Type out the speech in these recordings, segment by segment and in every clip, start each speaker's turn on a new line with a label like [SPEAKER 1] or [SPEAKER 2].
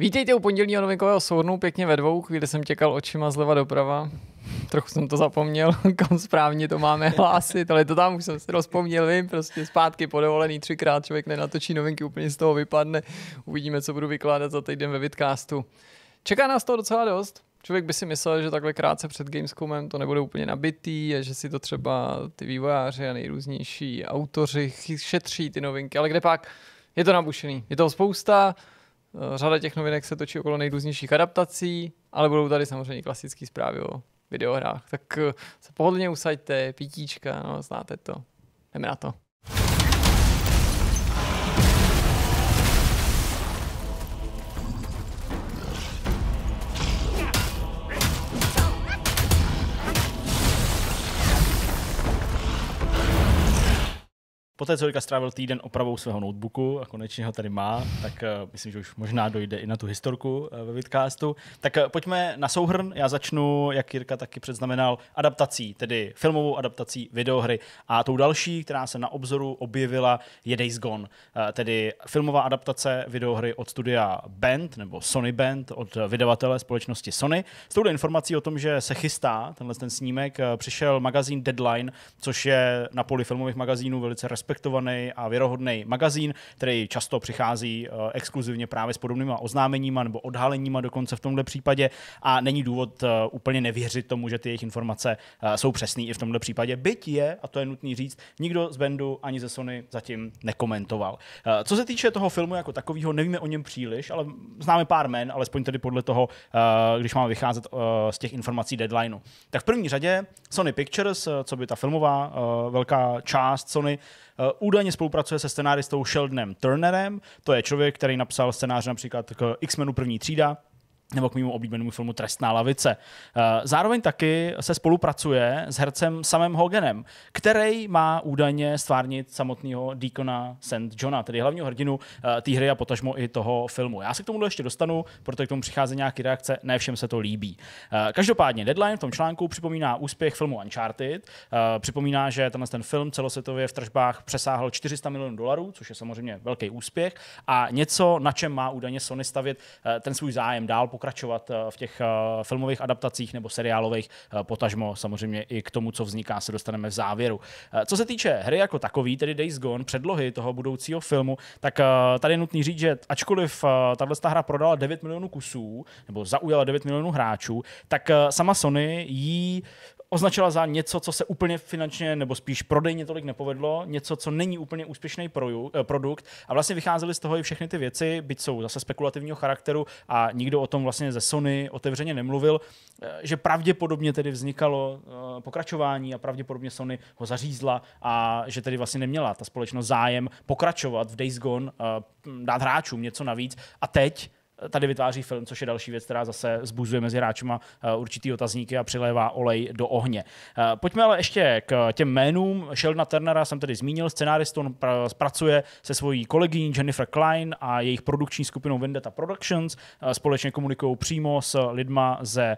[SPEAKER 1] Vítejte u pondělního novinkového souhrnu pěkně ve dvou, chvíli jsem těkal očima zleva doprava. Trochu jsem to zapomněl, kam správně to máme hlásit, ale to tam už jsem si rozpomněl, vím, prostě zpátky podovolený třikrát, člověk nenatočí novinky, úplně z toho vypadne. Uvidíme, co budu vykládat za týden ve Vidcastu. Čeká nás to docela dost, Člověk by si myslel, že takhle krátce před Gamescomem to nebude úplně nabitý a že si to třeba ty vývojáři a nejrůznější autoři šetří ty novinky, ale kde pak je to nabušený. Je toho spousta, Eh, řada těch novinek se točí okolo nejrůznějších adaptací, ale budou tady samozřejmě klasické zprávy o videohrách. Tak eh, se pohodlně usaďte, pitíčka, no, znáte to. Jdeme na to.
[SPEAKER 2] Poté, co Jirka strávil týden opravou svého notebooku a konečně ho tady má, tak eh, myslím, že už možná dojde i na tu historku eh, ve Vidcastu. Tak eh, pojďme na souhrn. Já začnu, jak Jirka taky předznamenal, adaptací, tedy filmovou adaptací videohry. A tou další, která se na obzoru objevila, je Days Gone, tedy filmová adaptace videohry od studia Band, nebo Sony Band, od vydavatele společnosti Sony. S touto informací o tom, že se chystá tenhle ten snímek, přišel magazín Deadline, což je na poli filmových magazínů velice respektovaný respektovaný a věrohodný magazín, který často přichází eh, exkluzivně právě s podobnýma oznámeníma nebo odhaleníma dokonce v tomhle případě a není důvod eh, úplně nevěřit tomu, že ty jejich informace eh, jsou přesné i v tomhle případě. Byť je, a to je nutný říct, nikdo z Bendu ani ze Sony zatím nekomentoval. Co se týče toho filmu jako takového, nevíme o něm příliš, ale známe pár men, alespoň tedy podle toho, když máme vycházet z těch informací deadlineu. Tak v první řadě Sony Pictures, co by ta filmová velká část Sony, Eh, údajně spolupracuje se scenáristou Sheldonem Turnerem, to je člověk, který napsal scénář například k X-menu první třída, nebo k mému oblíbenému filmu Trestná lavice. Eh, zároveň taky se spolupracuje s hercem samým Hoganem, který má údajně stvárnit samotného Deacona St. Johna, tedy hlavního hrdinu eh, té hry a potažmo i toho filmu. Já se k tomu ještě dostanu, protože k tomu přichází nějaké reakce, ne všem se to líbí. Eh, každopádně Deadline v tom článku připomíná úspěch filmu Uncharted, připomíná, že tenhle ten film celosvětově v tržbách přesáhl 400 milionů dolarů, což je samozřejmě velký úspěch a něco, na čem má údajně Sony stavět ten svůj zájem dál, pokračovat eh, v těch eh, filmových adaptacích nebo seriálových, eh, potažmo samozřejmě i k tomu, co vzniká, se dostaneme v závěru. Co se týče hry jako takový, tedy Days Gone, předlohy toho budoucího filmu, tak tady je nutný říct, že ačkoliv tahle hra prodala 9 milionů kusů, nebo zaujala 9 milionů hráčů, tak sama Sony jí označila za něco, co se úplně finančně nebo spíš prodejně tolik nepovedlo, něco, co není úplně úspěšný eh, produkt. A vlastně vycházely z toho i všechny ty věci, byť jsou zase spekulativního charakteru a nikdo o tom vlastně ze Sony otevřeně nemluvil, eh, že pravděpodobně tedy vznikalo eh, pokračování a pravděpodobně Sony ho zařízla a že tedy vlastně neměla ta společnost zájem pokračovat v Days Gone, dát hráčům něco navíc. A teď tady vytváří film, což je další věc, která zase zbuzuje mezi hráčima eh, určitý otazníky a přilévá olej do ohně. Eh, pojďme ale ještě k těm jménům. Sheldona Turnera jsem tedy zmínil, scenárist on pracuje se svojí kolegyní Jennifer Klein a jejich produkční skupinou Vendetta Productions. Eh, společně komunikují přímo s lidma ze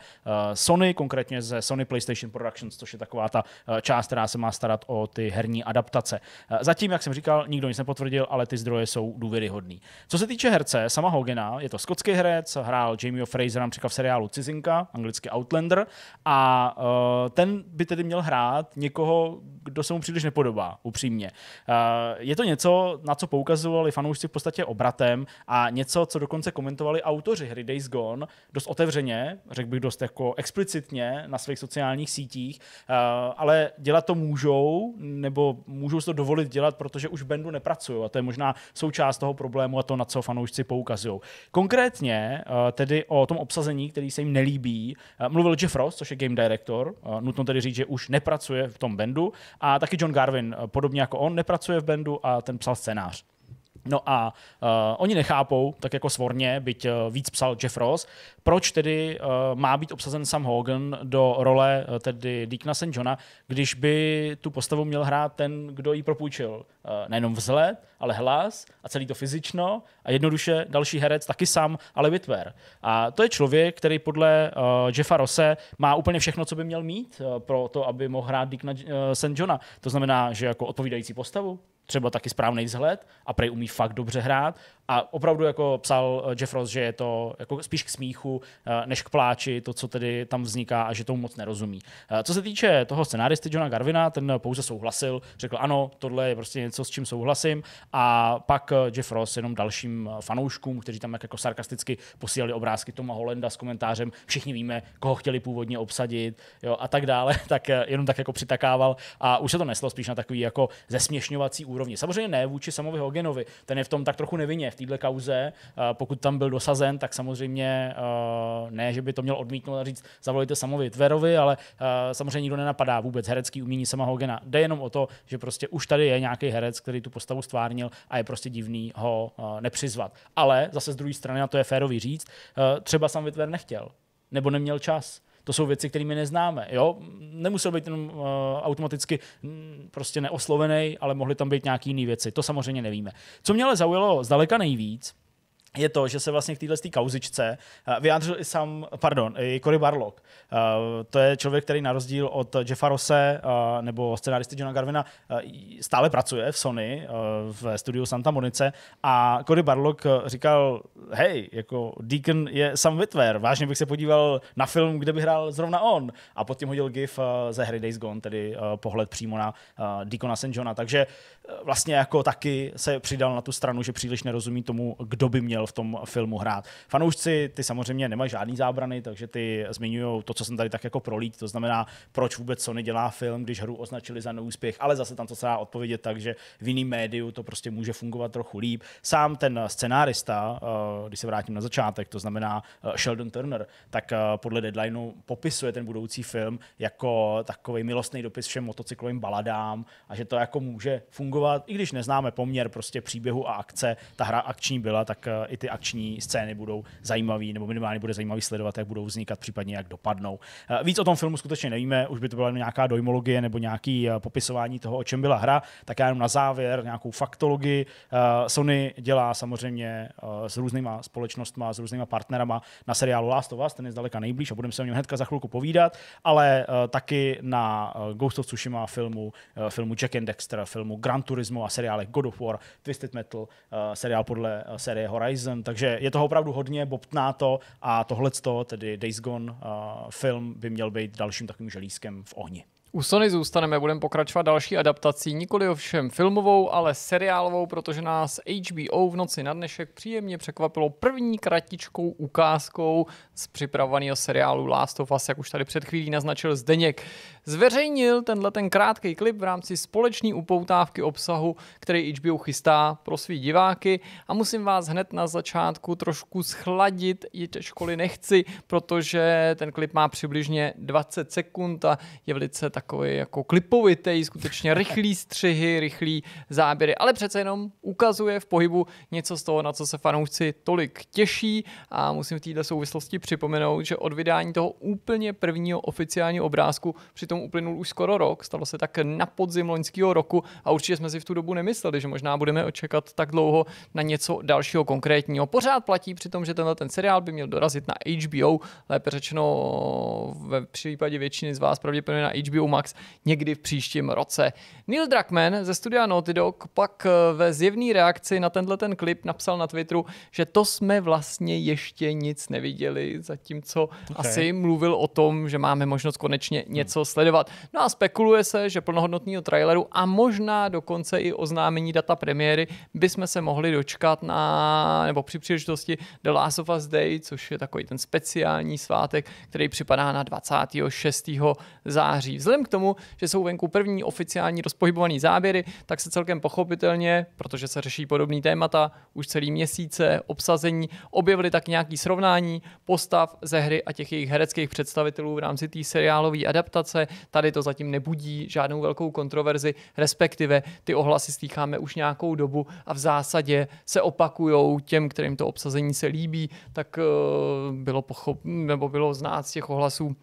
[SPEAKER 2] Sony, konkrétně ze Sony PlayStation Productions, což je taková ta část, která se má starat o ty herní adaptace. Zatím, jak jsem říkal, nikdo nic nepotvrdil, ale ty zdroje jsou důvěryhodný. Co se týče herce, sama Hogena, je to skotský herec, hrál Jamieho Fraser, například v seriálu Cizinka, anglicky Outlander, a uh, ten by tedy měl hrát někoho, kdo se mu příliš nepodobá, upřímně. Uh, je to něco, na co poukazovali fanoušci v podstatě obratem a něco, co dokonce komentovali autoři hry Days Gone dost otevřeně, řekl bych dost jako explicitně na svých sociálních sítích, uh, ale dělat to můžou, nebo můžou si to dovolit dělat, protože už v bandu nepracují a to je možná součást toho problému a to, na co fanoušci poukazují. Konkrétně konkrétně eh, tedy o tom obsazení, který se jim nelíbí, eh, mluvil Jeff Ross, což je game director, eh, nutno tedy říct, že už nepracuje v tom bandu, a taky John Garvin, podobně jako on, nepracuje v bandu a ten psal scénář. No a uh, oni nechápou, tak jako svorně, byť uh, víc psal Jeff Ross, proč tedy uh, má být obsazen Sam Hogan do role uh, tedy Deakna St. Johna, když by tu postavu měl hrát ten, kdo ji propůjčil. Uh, nejenom vzhled, ale hlas a celý to fyzično a jednoduše další herec, taky sam, ale Whitwer. A to je člověk, který podle uh, Jeffa Rose má úplně všechno, co by měl mít uh, pro to, aby mohl hrát Deakna uh, St. Johna. To znamená, že jako odpovídající postavu, třeba taky správný vzhled a prej umí fakt dobře hrát a opravdu jako psal eh, Jeff Ross, že je to jako spíš k smíchu eh, než k pláči, to, co tedy tam vzniká a že tomu moc nerozumí. Eh, co se týče toho scenáristy Johna Garvina, ten pouze souhlasil, řekl ano, tohle je prostě něco, s čím souhlasím a pak Jeff Ross jenom dalším fanouškům, kteří tam jak jako sarkasticky posílali obrázky Toma Holenda s komentářem, všichni víme, koho chtěli původně obsadit jo, a tak dále, tak jenom tak jako přitakával a už se to neslo spíš na takový jako zesměšňovací úrovni. Samozřejmě ne vůči Samovi Hogenovi, ten je v tom tak trochu nevinně, v této kauze, eh, pokud tam byl dosazen, tak samozřejmě eh, ne, že by to měl odmítnout a říct, zavolejte Samovi Tverovi, ale eh, samozřejmě nikdo nenapadá vůbec herecký umění sama Hogena. Jde jenom o to, že prostě už tady je nějaký herec, který tu postavu stvárnil a je prostě divný ho nepřizvat. Ale zase z druhé strany, a to je férový říct, třeba Sam Vitver nechtěl nebo neměl čas to jsou věci, které my neznáme. Jo? Nemusel být jenom uh, automaticky mm, prostě neoslovený, ale mohly tam být nějaké jiné věci. To samozřejmě nevíme. Co mě ale zaujalo zdaleka nejvíc, je to, že se vlastně k téhle kauzičce eh, vyjádřil i sám, pardon, i Cory Barlog. Eh, to je člověk, který na rozdíl od Jeffa Rose eh, nebo scenaristy Johna Garvina stále pracuje v Sony, v studiu Santa Monice a Cory Barlog říkal, hej, jako Deacon je sam Witwer, vážně bych se podíval na film, kde by hrál zrovna on. A potom hodil gif ze hry Days Gone, tedy pohled přímo na Deacona St. Johna. Takže vlastně jako taky se přidal na tu stranu, že příliš nerozumí tomu, kdo by měl měl v tom filmu hrát. Fanoušci, ty samozřejmě nemají žádný zábrany, takže ty zmiňují to, co jsem tady tak jako prolít, to znamená, proč vůbec Sony dělá film, když hru označili za neúspěch, ale zase tam to se dá odpovědět tak, že v jiném médiu to prostě může fungovat trochu líp. Sám ten scenárista, eh, když se vrátím na začátek, to znamená eh, Sheldon Turner, tak eh, podle deadlineu popisuje ten budoucí film jako takový milostný dopis všem motocyklovým baladám a že to jako může fungovat, i když neznáme poměr prostě příběhu a akce, ta hra akční byla, tak i ty akční scény budou zajímavé, nebo minimálně bude zajímavý sledovat, jak budou vznikat, případně jak dopadnou. Eh, víc o tom filmu skutečně nevíme, už by to byla nějaká dojmologie nebo nějaký eh, popisování toho, o čem byla hra, tak já jenom na závěr nějakou faktologii. Eh, Sony dělá samozřejmě s různýma společnostma, s různýma partnerama na seriálu Last of Us, ten je zdaleka nejblíž a budeme se o něm hnedka za chvilku povídat, ale taky na Ghost of Tsushima filmu, filmu Jack and Dexter, filmu Gran Turismo a seriálech God of War, Twisted Metal, seriál podle série Horizon Horizon, takže je toho opravdu hodně, bobtná to a tohleto, tedy Days Gone uh, film, by měl být dalším takovým želízkem v ohni.
[SPEAKER 1] U Sony zůstaneme, budeme pokračovat další adaptací, nikoli ovšem filmovou, ale seriálovou, protože nás HBO v noci na dnešek příjemně překvapilo první kratičkou ukázkou z připravovaného seriálu Last of Us, jak už tady před chvílí naznačil Zdeněk. Zveřejnil tenhle ten krátký klip v rámci společné upoutávky obsahu, který HBO chystá pro svý diváky a musím vás hned na začátku trošku schladit, školy nechci, protože ten klip má přibližně 20 sekund a je velice tak takový jako klipovitý, skutečně rychlý střihy, rychlý záběry, ale přece jenom ukazuje v pohybu něco z toho, na co se fanoušci tolik těší a musím v této souvislosti připomenout, že od vydání toho úplně prvního oficiálního obrázku přitom uplynul už skoro rok, stalo se tak na podzim loňského roku a určitě jsme si v tu dobu nemysleli, že možná budeme očekat tak dlouho na něco dalšího konkrétního. Pořád platí přitom, že tenhle ten seriál by měl dorazit na HBO, lépe řečeno ve případě většiny z vás pravděpodobně na HBO Max někdy v příštím roce. Neil Druckmann ze studia Naughty Dog pak eh, ve zjevné reakci na tenhle ten klip napsal na Twitteru, že to jsme vlastně ještě nic neviděli, zatímco okay. asi mluvil o tom, že máme možnost konečně hmm. něco sledovat. No a spekuluje se, že plnohodnotného traileru a možná dokonce i oznámení data premiéry bychom se mohli dočkat na, nebo při příležitosti The Last of Us Day, což je takový ten speciální svátek, který připadá na 26. září. Vzhledem Vzhledem k tomu, že jsou venku první oficiální rozpohybované záběry, tak se celkem pochopitelně, protože se řeší podobné témata už celý měsíce, obsazení, objevily tak nějaký srovnání postav ze hry a těch jejich hereckých představitelů v rámci té seriálové adaptace. Tady to zatím nebudí žádnou velkou kontroverzi, respektive ty ohlasy slýcháme už nějakou dobu a v zásadě se opakujou těm, kterým to obsazení se líbí, tak eh, bylo pochop, nebo bylo znát z těch ohlasů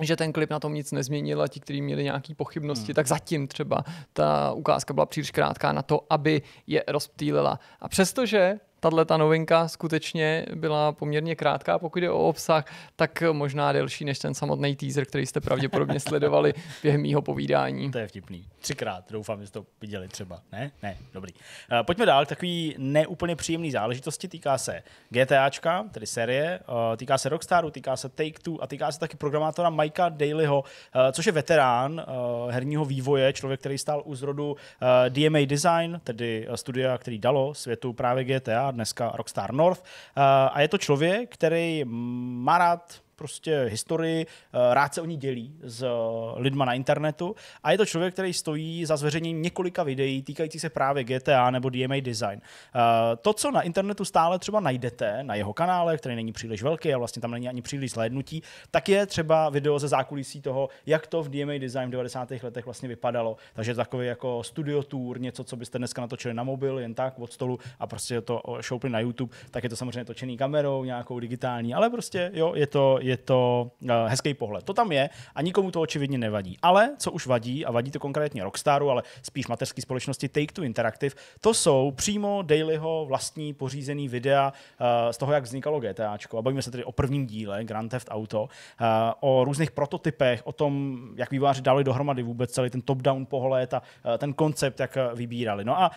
[SPEAKER 1] že ten klip na tom nic nezměnil a ti, kteří měli nějaké pochybnosti, hmm. tak zatím třeba ta ukázka byla příliš krátká na to, aby je rozptýlila. A přestože tahle ta novinka skutečně byla poměrně krátká, pokud je o obsah, tak možná delší než ten samotný teaser, který jste pravděpodobně sledovali
[SPEAKER 2] během mýho povídání. To je vtipný. Třikrát, doufám, že jste to viděli třeba. Ne? Ne, dobrý. Eh, pojďme dál k takový neúplně příjemný záležitosti. Týká se GTAčka, tedy série, eh, týká se Rockstaru, týká se Take-Two a týká se taky programátora Mikea Dalyho, eh, což je veterán herního vývoje, člověk, který stál u zrodu DMA Design, tedy studia, který dalo světu právě GTA dneska Rockstar North. Eh, a je to člověk, který má rád prostě historii, eh, rád se o ní dělí s eh, lidma na internetu a je to člověk, který stojí za zveřejněním několika videí týkajících se právě GTA nebo DMA Design. Eh, to, co na internetu stále třeba najdete na jeho kanále, který není příliš velký a vlastně tam není ani příliš zhlédnutí, tak je třeba video ze zákulisí toho, jak to v DMA Design v 90. letech vlastně vypadalo. Takže takový jako studio tour, něco, co byste dneska natočili na mobil, jen tak od stolu a prostě to šoupli na YouTube, tak je to samozřejmě točený kamerou, nějakou digitální, ale prostě jo, je to, je to eh, hezký pohled. To tam je a nikomu to očividně nevadí. Ale co už vadí, a vadí to konkrétně Rockstaru, ale spíš mateřské společnosti Take Two Interactive, to jsou přímo Dailyho vlastní pořízený videa eh, z toho, jak vznikalo GTAčko. A bavíme se tedy o prvním díle Grand Theft Auto, eh, o různých prototypech, o tom, jak výváři dali dohromady vůbec celý ten top-down pohled a ten koncept, jak vybírali. No a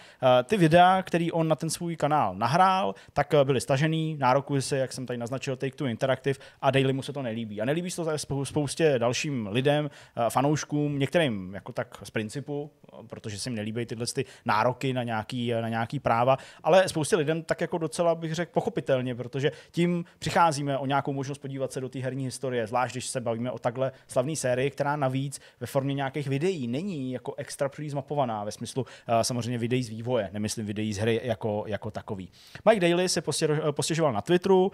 [SPEAKER 2] ty videa, který on na ten svůj kanál nahrál, tak byly stažený, nárokuje se, jak jsem tady naznačil, Take Two Interactive a Daily mu němu se to nelíbí. A nelíbí se to spoustě dalším lidem, eh, fanouškům, některým jako tak z principu, protože se jim nelíbí tyhle ty nároky na nějaký, eh, na nějaký práva, ale spoustě lidem tak jako docela bych řekl pochopitelně, protože tím přicházíme o nějakou možnost podívat se do té herní historie, zvlášť když se bavíme o takhle slavné sérii, která navíc ve formě nějakých videí není jako extra příliš mapovaná ve smyslu eh, samozřejmě videí z vývoje, nemyslím videí z hry jako, jako takový. Mike Daly se postěžoval na Twitteru,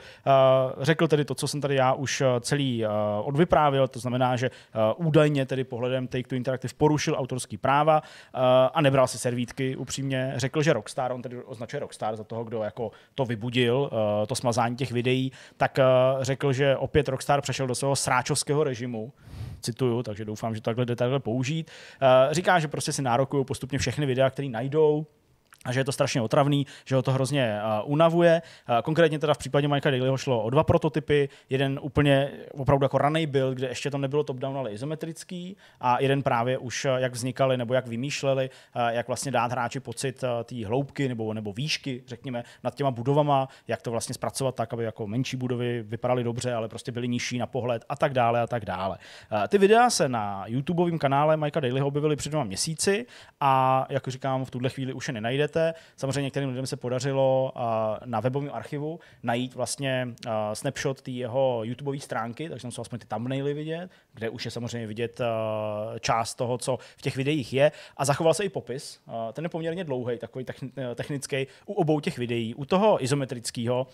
[SPEAKER 2] řekl tedy to, co jsem tady já už Eh, celý celý eh, odvyprávil, to znamená, že eh, údajně tedy pohledem Take-Two Interactive porušil autorský práva a nebral si servítky, upřímně řekl, že Rockstar, on tedy označuje Rockstar za toho, kdo jako to vybudil, to smazání těch videí, tak řekl, že opět Rockstar přešel do svého sráčovského režimu, cituju, takže doufám, že takhle jde takhle použít. Říká, že prostě si nárokují postupně všechny videa, které najdou, a že je to strašně otravný, že ho to hrozně uh, unavuje. Uh, konkrétně teda v případě Michaela Dailyho šlo o dva prototypy, jeden úplně opravdu jako raný byl, kde ještě to nebylo top-down, ale izometrický a jeden právě už eh, jak vznikali nebo jak vymýšleli, uh, jak vlastně dát hráči pocit uh, té hloubky nebo, nebo výšky, řekněme, nad těma budovama, jak to vlastně zpracovat tak, aby jako menší budovy vypadaly dobře, ale prostě byly nižší na pohled a tak dále a tak dále. Uh, ty videa se na YouTubeovém kanále Michaela Dailyho objevily před dvěma měsíci a jak říkám, v tuhle chvíli už je nenajdete najdete. Samozřejmě některým lidem se podařilo na webovém archivu najít vlastně snapshot té jeho YouTube stránky, takže tam jsou aspoň ty thumbnaily vidět, kde už je samozřejmě vidět část toho, co v těch videích je. A zachoval se i popis. Ten je poměrně dlouhý, takový e, technický, u obou těch videí. U toho izometrického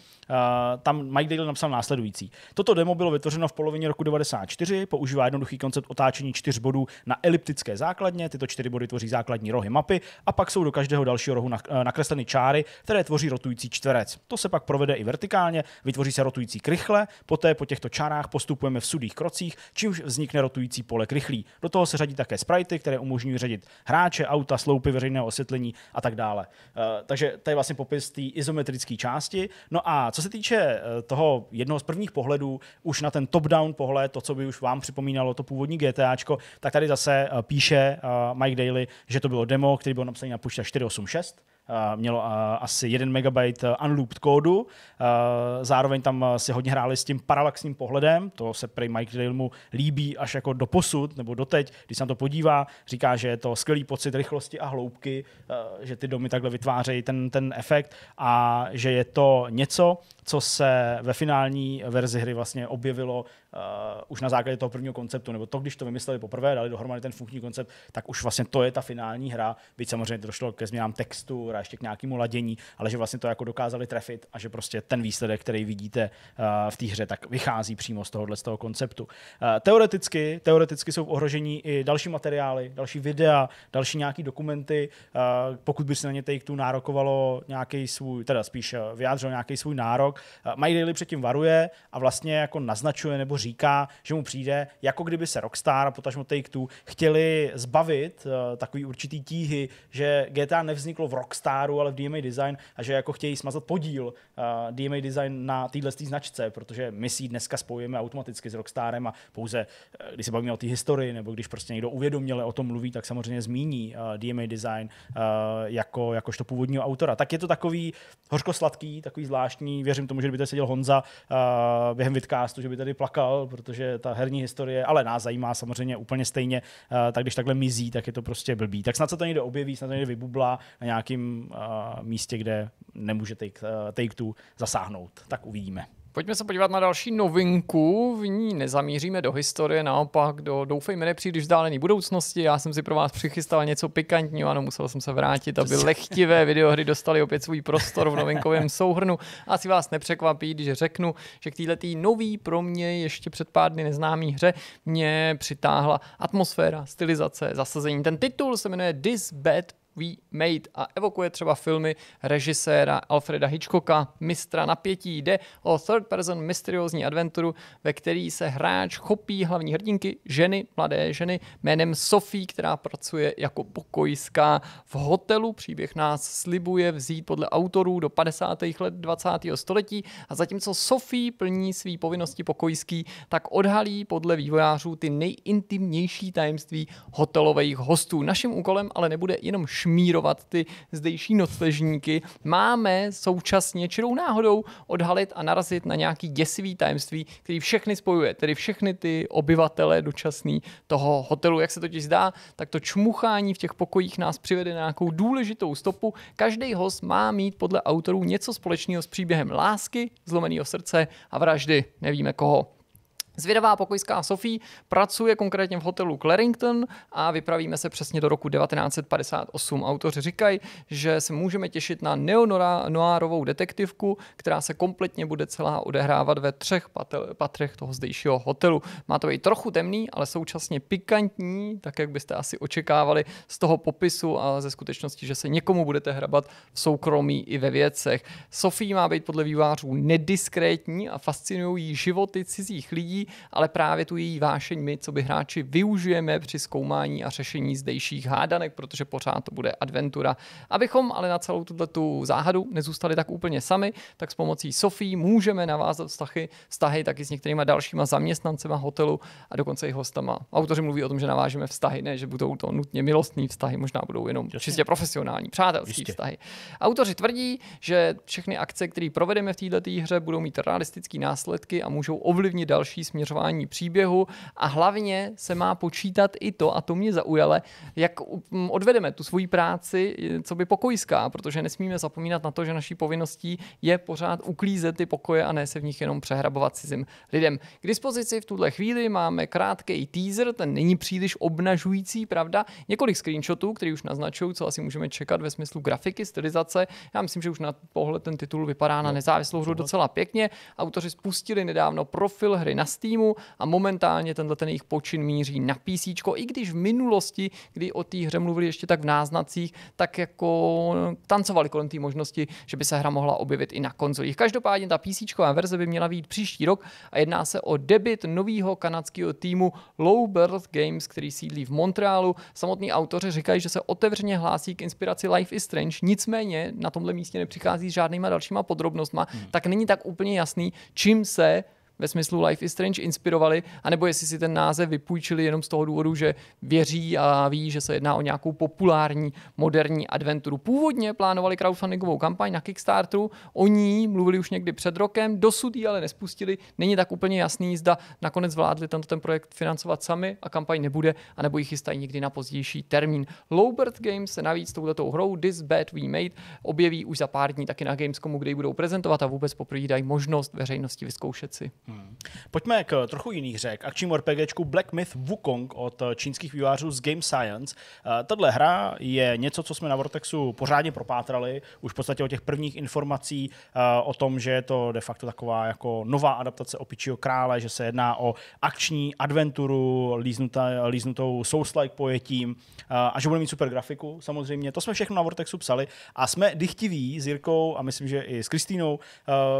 [SPEAKER 2] tam Mike Dale napsal následující. Toto demo bylo vytvořeno v polovině roku 94, používá jednoduchý koncept otáčení čtyř bodů na eliptické základně. Tyto čtyři body tvoří základní rohy mapy a pak jsou do každého dalšího rohu rohu eh, nakresleny čáry, které tvoří rotující čtverec. To se pak provede i vertikálně, vytvoří se rotující krychle, poté po těchto čárách postupujeme v sudých krocích, čímž vznikne rotující pole krychlí. Do toho se řadí také sprity, které umožňují ředit hráče, auta, sloupy veřejného osvětlení a tak dále. Eh, takže to je vlastně popis té izometrické části. No a co se týče eh, toho jednoho z prvních pohledů, už na ten top-down pohled, to, co by už vám připomínalo to původní GTAčko, tak tady zase píše Mike Daly, že to bylo demo, který byl napsaný na počítač 486 test Eh, mělo eh, asi 1 MB eh, unlooped kódu, zároveň tam si hodně hráli s tím paralaxním pohledem, to se prej Mike Dale mu líbí až jako do posud, nebo doteď, když se na to podívá, říká, že je to skvělý pocit rychlosti a hloubky, že ty domy takhle vytvářejí ten, ten efekt a že je to něco, co se ve finální verzi hry vlastně objevilo uh, už na základě toho prvního konceptu, nebo to, když to vymysleli poprvé, dali dohromady ten funkční koncept, tak už vlastně to je ta finální hra, byť samozřejmě došlo ke změnám textu, konjunktura, ještě k nějakému ladění, ale že vlastně to jako dokázali trefit a že prostě ten výsledek, který vidíte eh, v té hře, tak vychází přímo z tohohle z toho konceptu. Eh, teoreticky, teoreticky jsou v ohrožení i další materiály, další videa, další nějaký dokumenty, eh, pokud by se na ně Take tu nárokovalo nějaký svůj, teda spíš vyjádřil nějaký svůj nárok. mají Daily předtím varuje a vlastně jako naznačuje nebo říká, že mu přijde, jako kdyby se Rockstar, potažmo Take Two, chtěli zbavit takový určitý tíhy, že GTA nevzniklo v Rockstar Staru, ale v DMA Design a že jako chtějí smazat podíl uh, eh, DMA Design na téhle značce, protože my si ji dneska spojujeme automaticky s Rockstarem a pouze, eh, když se bavíme o té historii, nebo když prostě někdo uvědoměle o tom mluví, tak samozřejmě zmíní uh, eh, DMA Design uh, jako, jakožto původního autora. Tak je to takový hořkosladký, takový zvláštní, věřím tomu, že kdyby tady seděl Honza uh, během vidcastu, že by tady plakal, protože ta herní historie, ale nás zajímá samozřejmě úplně stejně, uh, tak když takhle mizí, tak je to prostě blbý. Tak snad se to někde objeví, snad to někde vybublá na nějakým uh, místě, kde nemůže Take, eh, take Two zasáhnout. Tak uvidíme.
[SPEAKER 1] Pojďme se podívat na další novinku. V ní nezamíříme do historie, naopak do, doufejme, nepříliš vzdálené budoucnosti. Já jsem si pro vás přichystal něco pikantního, ano, musel jsem se vrátit, aby lechtivé videohry dostaly opět svůj prostor v novinkovém souhrnu. Asi vás nepřekvapí, když řeknu, že k této nový, pro mě ještě před pár dny neznámý hře mě přitáhla atmosféra, stylizace, zasazení. Ten titul se jmenuje This Bad We Made a evokuje třeba filmy režiséra Alfreda Hitchcocka Mistra napětí. Jde o third person mysteriózní adventuru, ve který se hráč chopí hlavní hrdinky, ženy, mladé ženy jménem Sophie, která pracuje jako pokojská v hotelu. Příběh nás slibuje vzít podle autorů do 50. let 20. století a zatímco Sophie plní své povinnosti pokojský, tak odhalí podle vývojářů ty nejintimnější tajemství hotelových hostů. Naším úkolem ale nebude jenom šmírovat ty zdejší nocležníky, máme současně čirou náhodou odhalit a narazit na nějaký děsivý tajemství, který všechny spojuje, tedy všechny ty obyvatele dočasný toho hotelu. Jak se totiž zdá, tak to čmuchání v těch pokojích nás přivede na nějakou důležitou stopu. Každý host má mít podle autorů něco společného s příběhem lásky, zlomeného srdce a vraždy, nevíme koho. Zvědavá pokojská Sophie pracuje konkrétně v hotelu Clarington a vypravíme se přesně do roku 1958. Autoři říkají, že se můžeme těšit na neonoárovou detektivku, která se kompletně bude celá odehrávat ve třech patrech toho zdejšího hotelu. Má to být trochu temný, ale současně pikantní, tak jak byste asi očekávali z toho popisu a ze skutečnosti, že se někomu budete hrabat v soukromí i ve věcech. Sophie má být podle vývářů nediskrétní a fascinují životy cizích lidí, ale právě tu její vášeň my, co by hráči, využijeme při zkoumání a řešení zdejších hádanek, protože pořád to bude adventura. Abychom ale na celou tuto záhadu nezůstali tak úplně sami, tak s pomocí Sofí můžeme navázat vztahy, vztahy taky s některými dalšíma zaměstnancema hotelu a dokonce i hostama. Autoři mluví o tom, že navážeme vztahy, ne, že budou to nutně milostní vztahy, možná budou jenom Jasně. čistě profesionální, přátelské vztahy. Autoři tvrdí, že všechny akce, které provedeme v této hře, budou mít realistické následky a můžou ovlivnit další směřování příběhu a hlavně se má počítat i to, a to mě zaujale, jak odvedeme tu svoji práci, co by pokojská, protože nesmíme zapomínat na to, že naší povinností je pořád uklízet ty pokoje a ne se v nich jenom přehrabovat cizím lidem. K dispozici v tuhle chvíli máme krátký teaser, ten není příliš obnažující, pravda? Několik screenshotů, které už naznačují, co asi můžeme čekat ve smyslu grafiky, stylizace. Já myslím, že už na pohled ten titul vypadá na no, nezávislou hru docela pěkně. Autoři spustili nedávno profil hry na Steamu a momentálně tenhle ten jejich počin míří na PC, i když v minulosti, kdy o té hře mluvili ještě tak v náznacích, tak jako tancovali kolem té možnosti, že by se hra mohla objevit i na konzolích. Každopádně ta PC verze by měla být příští rok a jedná se o debit nového kanadského týmu Low Games, který sídlí v Montrealu. Samotní autoři říkají, že se otevřeně hlásí k inspiraci Life is Strange, nicméně na tomhle místě nepřichází s žádnýma dalšíma podrobnostma, hmm. tak není tak úplně jasný, čím se ve smyslu Life is Strange inspirovali, anebo jestli si ten název vypůjčili jenom z toho důvodu, že věří a ví, že se jedná o nějakou populární moderní adventuru. Původně plánovali crowdfundingovou kampaň na Kickstarteru, o ní mluvili už někdy před rokem, dosud ji ale nespustili, není tak úplně jasný, zda nakonec vládli tento ten projekt financovat sami a kampaň nebude, anebo ji chystají někdy na pozdější termín. Lowbird Games se navíc touto hrou This Bad We Made objeví už za pár dní taky na Gamescomu, kde ji budou prezentovat a vůbec poprvé dají možnost veřejnosti vyzkoušet si.
[SPEAKER 2] Hmm. Pojďme k eh, trochu jiných řek. Akčním RPGčku Black Myth Wukong od eh, čínských vývářů z Game Science. Eh, Tato hra je něco, co jsme na Vortexu pořádně propátrali, už v podstatě o těch prvních informací o tom, že je to de facto taková jako nová adaptace opičího krále, že se jedná o akční adventuru líznutou Souls-like pojetím a že bude mít super grafiku samozřejmě. To jsme všechno na Vortexu psali a jsme dychtiví s Jirkou a myslím, že i s Kristínou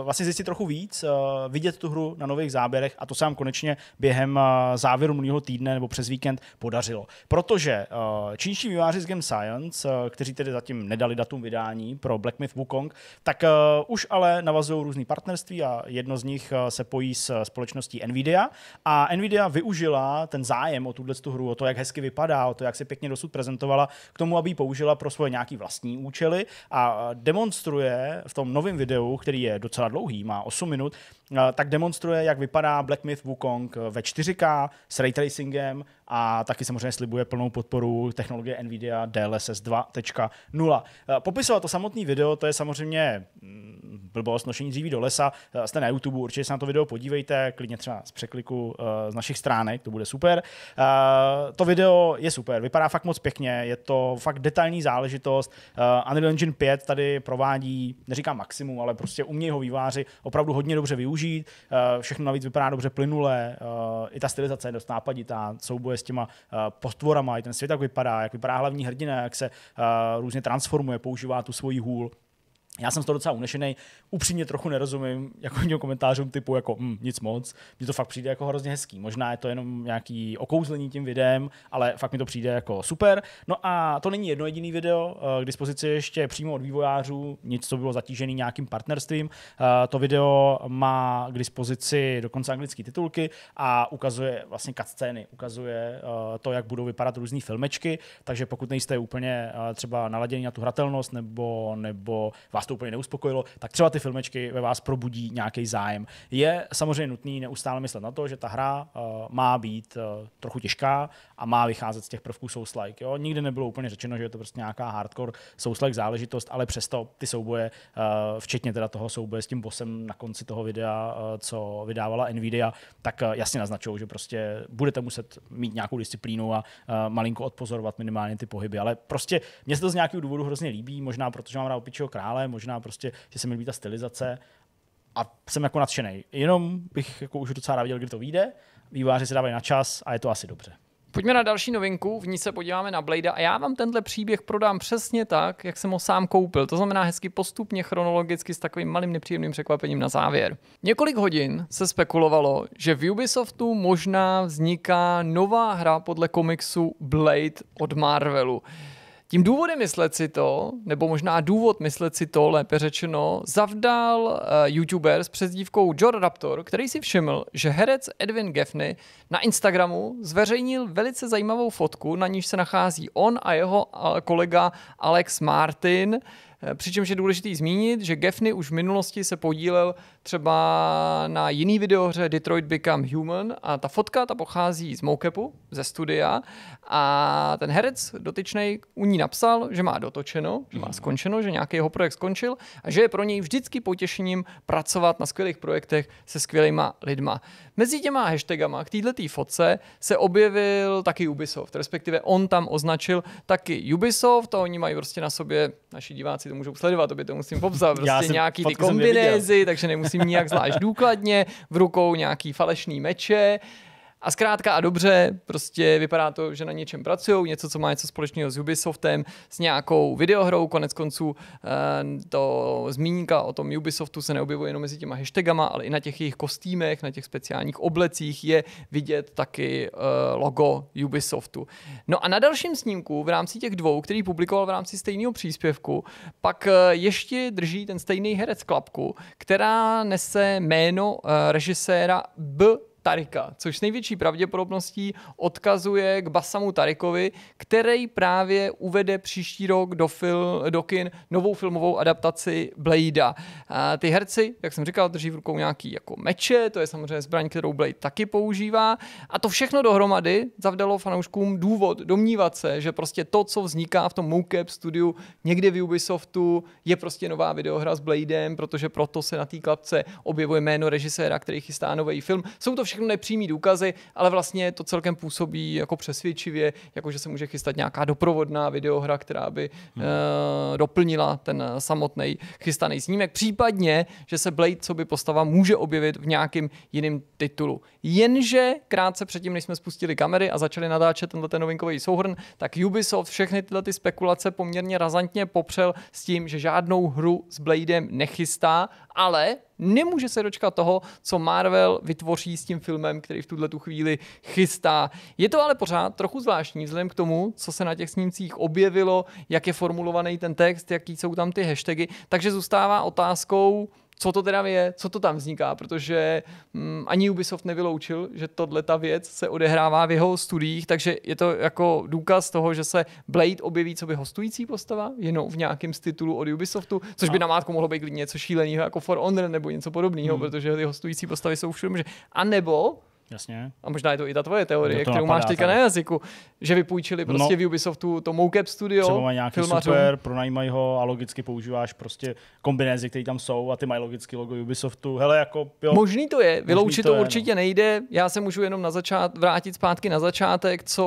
[SPEAKER 2] vlastně zjistit trochu víc, vidět tu hru na nových záběrech a to se nám konečně během eh, závěru minulého týdne nebo přes víkend podařilo. Protože eh, čínští výváři z Game Science, eh, kteří tedy zatím nedali datum vydání pro Black Myth Wukong, tak už ale navazují různý partnerství a jedno z nich se pojí s společností Nvidia a Nvidia využila ten zájem o tuhle hru, o to, jak hezky vypadá, o to, jak se pěkně dosud prezentovala, k tomu, aby ji použila pro svoje nějaký vlastní účely a demonstruje v tom novém videu, který je docela dlouhý, má 8 minut, tak demonstruje nástroje, jak vypadá Black Myth Wukong eh, ve 4K s ray tracingem a taky samozřejmě slibuje plnou podporu technologie NVIDIA DLSS 2.0. Eh, popisovat to samotný video, to je samozřejmě mm, blbost nošení dříví do lesa, eh, jste na YouTube, určitě se na to video podívejte, klidně třeba z překliku eh, z našich stránek, to bude super. To video je super, vypadá fakt moc pěkně, je to fakt detailní záležitost. Unreal Engine 5 tady provádí, neříkám maximum, ale prostě umějí ho výváři opravdu hodně dobře využít, všechno navíc vypadá dobře plynule, i ta stylizace je dost nápaditá, souboje bojuje s těma eh, postvorama, i ten svět, jak vypadá, jak vypadá hlavní hrdina, jak se eh, různě transformuje, používá tu svoji hůl já jsem z toho docela unešený, upřímně trochu nerozumím jako něm komentářům typu jako mm, nic moc, mně to fakt přijde jako hrozně hezký, možná je to jenom nějaký okouzlení tím videem, ale fakt mi to přijde jako super. No a to není jedno jediný video, eh, k dispozici ještě přímo od vývojářů, nic to bylo zatížený nějakým partnerstvím, eh, to video má k dispozici dokonce anglické titulky a ukazuje vlastně cutscény, ukazuje eh, to, jak budou vypadat různé filmečky, takže pokud nejste úplně třeba naladěni na tu hratelnost nebo, nebo vás vás to úplně neuspokojilo, tak třeba ty filmečky ve vás probudí nějaký zájem. Je samozřejmě nutný neustále myslet na to, že ta hra uh, má být uh, trochu těžká a má vycházet z těch prvků souslike. Nikdy nebylo úplně řečeno, že je to prostě nějaká hardcore souslike záležitost, ale přesto ty souboje, uh, včetně teda toho souboje s tím bosem na konci toho videa, uh, co vydávala Nvidia, tak uh, jasně naznačují, že prostě budete muset mít nějakou disciplínu a uh, malinko odpozorovat minimálně ty pohyby. Ale prostě mě se to z nějakého důvodu hrozně líbí, možná protože mám rád opičího krále, možná prostě, že se mi líbí ta stylizace a jsem jako nadšený. Jenom bych jako už docela rád viděl, kdy to vyjde. Výváři se dávají na čas a je to asi dobře.
[SPEAKER 1] Pojďme na další novinku, v ní se podíváme na Blade a já vám tenhle příběh prodám přesně tak, jak jsem ho sám koupil. To znamená hezky postupně chronologicky s takovým malým nepříjemným překvapením na závěr. Několik hodin se spekulovalo, že v Ubisoftu možná vzniká nová hra podle komiksu Blade od Marvelu. Tím důvodem myslet si to, nebo možná důvod myslet si to, lépe řečeno, zavdal uh, youtuber s přezdívkou George Raptor, který si všiml, že herec Edwin Gaffney na Instagramu zveřejnil velice zajímavou fotku, na níž se nachází on a jeho eh, kolega Alex Martin, Eh, přičemž je důležité zmínit, že GEFNY už v minulosti se podílel třeba na jiný videohře Detroit Become Human a ta fotka ta pochází z mocapu, ze studia a ten herec dotyčnej u ní napsal, že má dotočeno, že má mhm. skončeno, že nějaký jeho projekt skončil a že je pro něj vždycky potěšením pracovat na skvělých projektech se skvělýma lidma. Mezi těma hashtagama k této fotce se objevil taky Ubisoft, respektive on tam označil taky Ubisoft a oni mají prostě na sobě, naši diváci to můžou sledovat, by to musím popsat. Prostě jsem, nějaký ty kombinézy, takže nemusím nijak zvlášť důkladně, v rukou nějaký falešný meče. Uh, a zkrátka a dobře, prostě vypadá to, že na něčem pracují, něco, co má něco společného s Ubisoftem, s nějakou videohrou, konec konců eh, to zmínka o tom Ubisoftu se neobjevuje jenom mezi těma hashtagama, ale i na těch jejich kostýmech, na těch speciálních oblecích je vidět taky eh, logo Ubisoftu. No a na dalším snímku v rámci těch dvou, který publikoval v rámci stejného příspěvku, pak eh, ještě drží ten stejný herec klapku, která nese jméno režiséra B. Tarika, což s největší pravděpodobností odkazuje k Basamu Tarikovi, který právě uvede příští rok do, fil, do kin novou filmovou adaptaci Blade'a. A ty herci, jak jsem říkal, drží v rukou nějaký jako meče, to je samozřejmě zbraň, kterou Blade taky používá. A to všechno dohromady zavdalo fanouškům důvod domnívat se, že prostě to, co vzniká v tom mocap studiu někde v Ubisoftu, je prostě nová videohra s Bladem, protože proto se na té klapce objevuje jméno režiséra, který chystá nový film. Jsou to všechno nepřímý důkazy, ale vlastně to celkem působí jako přesvědčivě, jako že se může chystat nějaká doprovodná videohra, která by hmm. uh, doplnila ten samotný chystaný snímek, případně, že se Blade co by postava může objevit v nějakém jiném titulu. Jenže krátce předtím, než jsme spustili kamery a začali natáčet tenhle ten novinkový souhrn, tak Ubisoft všechny tyhle ty spekulace poměrně razantně popřel s tím, že žádnou hru s Bladem nechystá ale nemůže se dočkat toho, co Marvel vytvoří s tím filmem, který v tuhle tu chvíli chystá. Je to ale pořád trochu zvláštní vzhledem k tomu, co se na těch snímcích objevilo, jak je formulovaný ten text, jaký jsou tam ty hashtagy, takže zůstává otázkou, co to teda je, co to tam vzniká, protože mm, ani Ubisoft nevyloučil, že tohle ta věc se odehrává v jeho studiích, takže je to jako důkaz toho, že se Blade objeví co by hostující postava, jenom v nějakém z titulu od Ubisoftu, což by na mátku mohlo být něco šíleného jako For Honor nebo něco podobného, hmm. protože ty hostující postavy jsou všude. A nebo Jasně. A možná je to i ta tvoje teorie, kterou napadá, máš teďka tak. na jazyku,
[SPEAKER 2] že vypůjčili no. prostě no, v Ubisoftu to mocap studio. Třeba mají nějaký filmařům. super, pronajímají ho a logicky používáš prostě kombinézy, které tam jsou a ty mají logicky logo Ubisoftu. Hele, jako, jo, Možný to je, vyloučit to, to je, no. určitě
[SPEAKER 1] no. nejde. Já se můžu jenom na začát, vrátit zpátky na začátek, co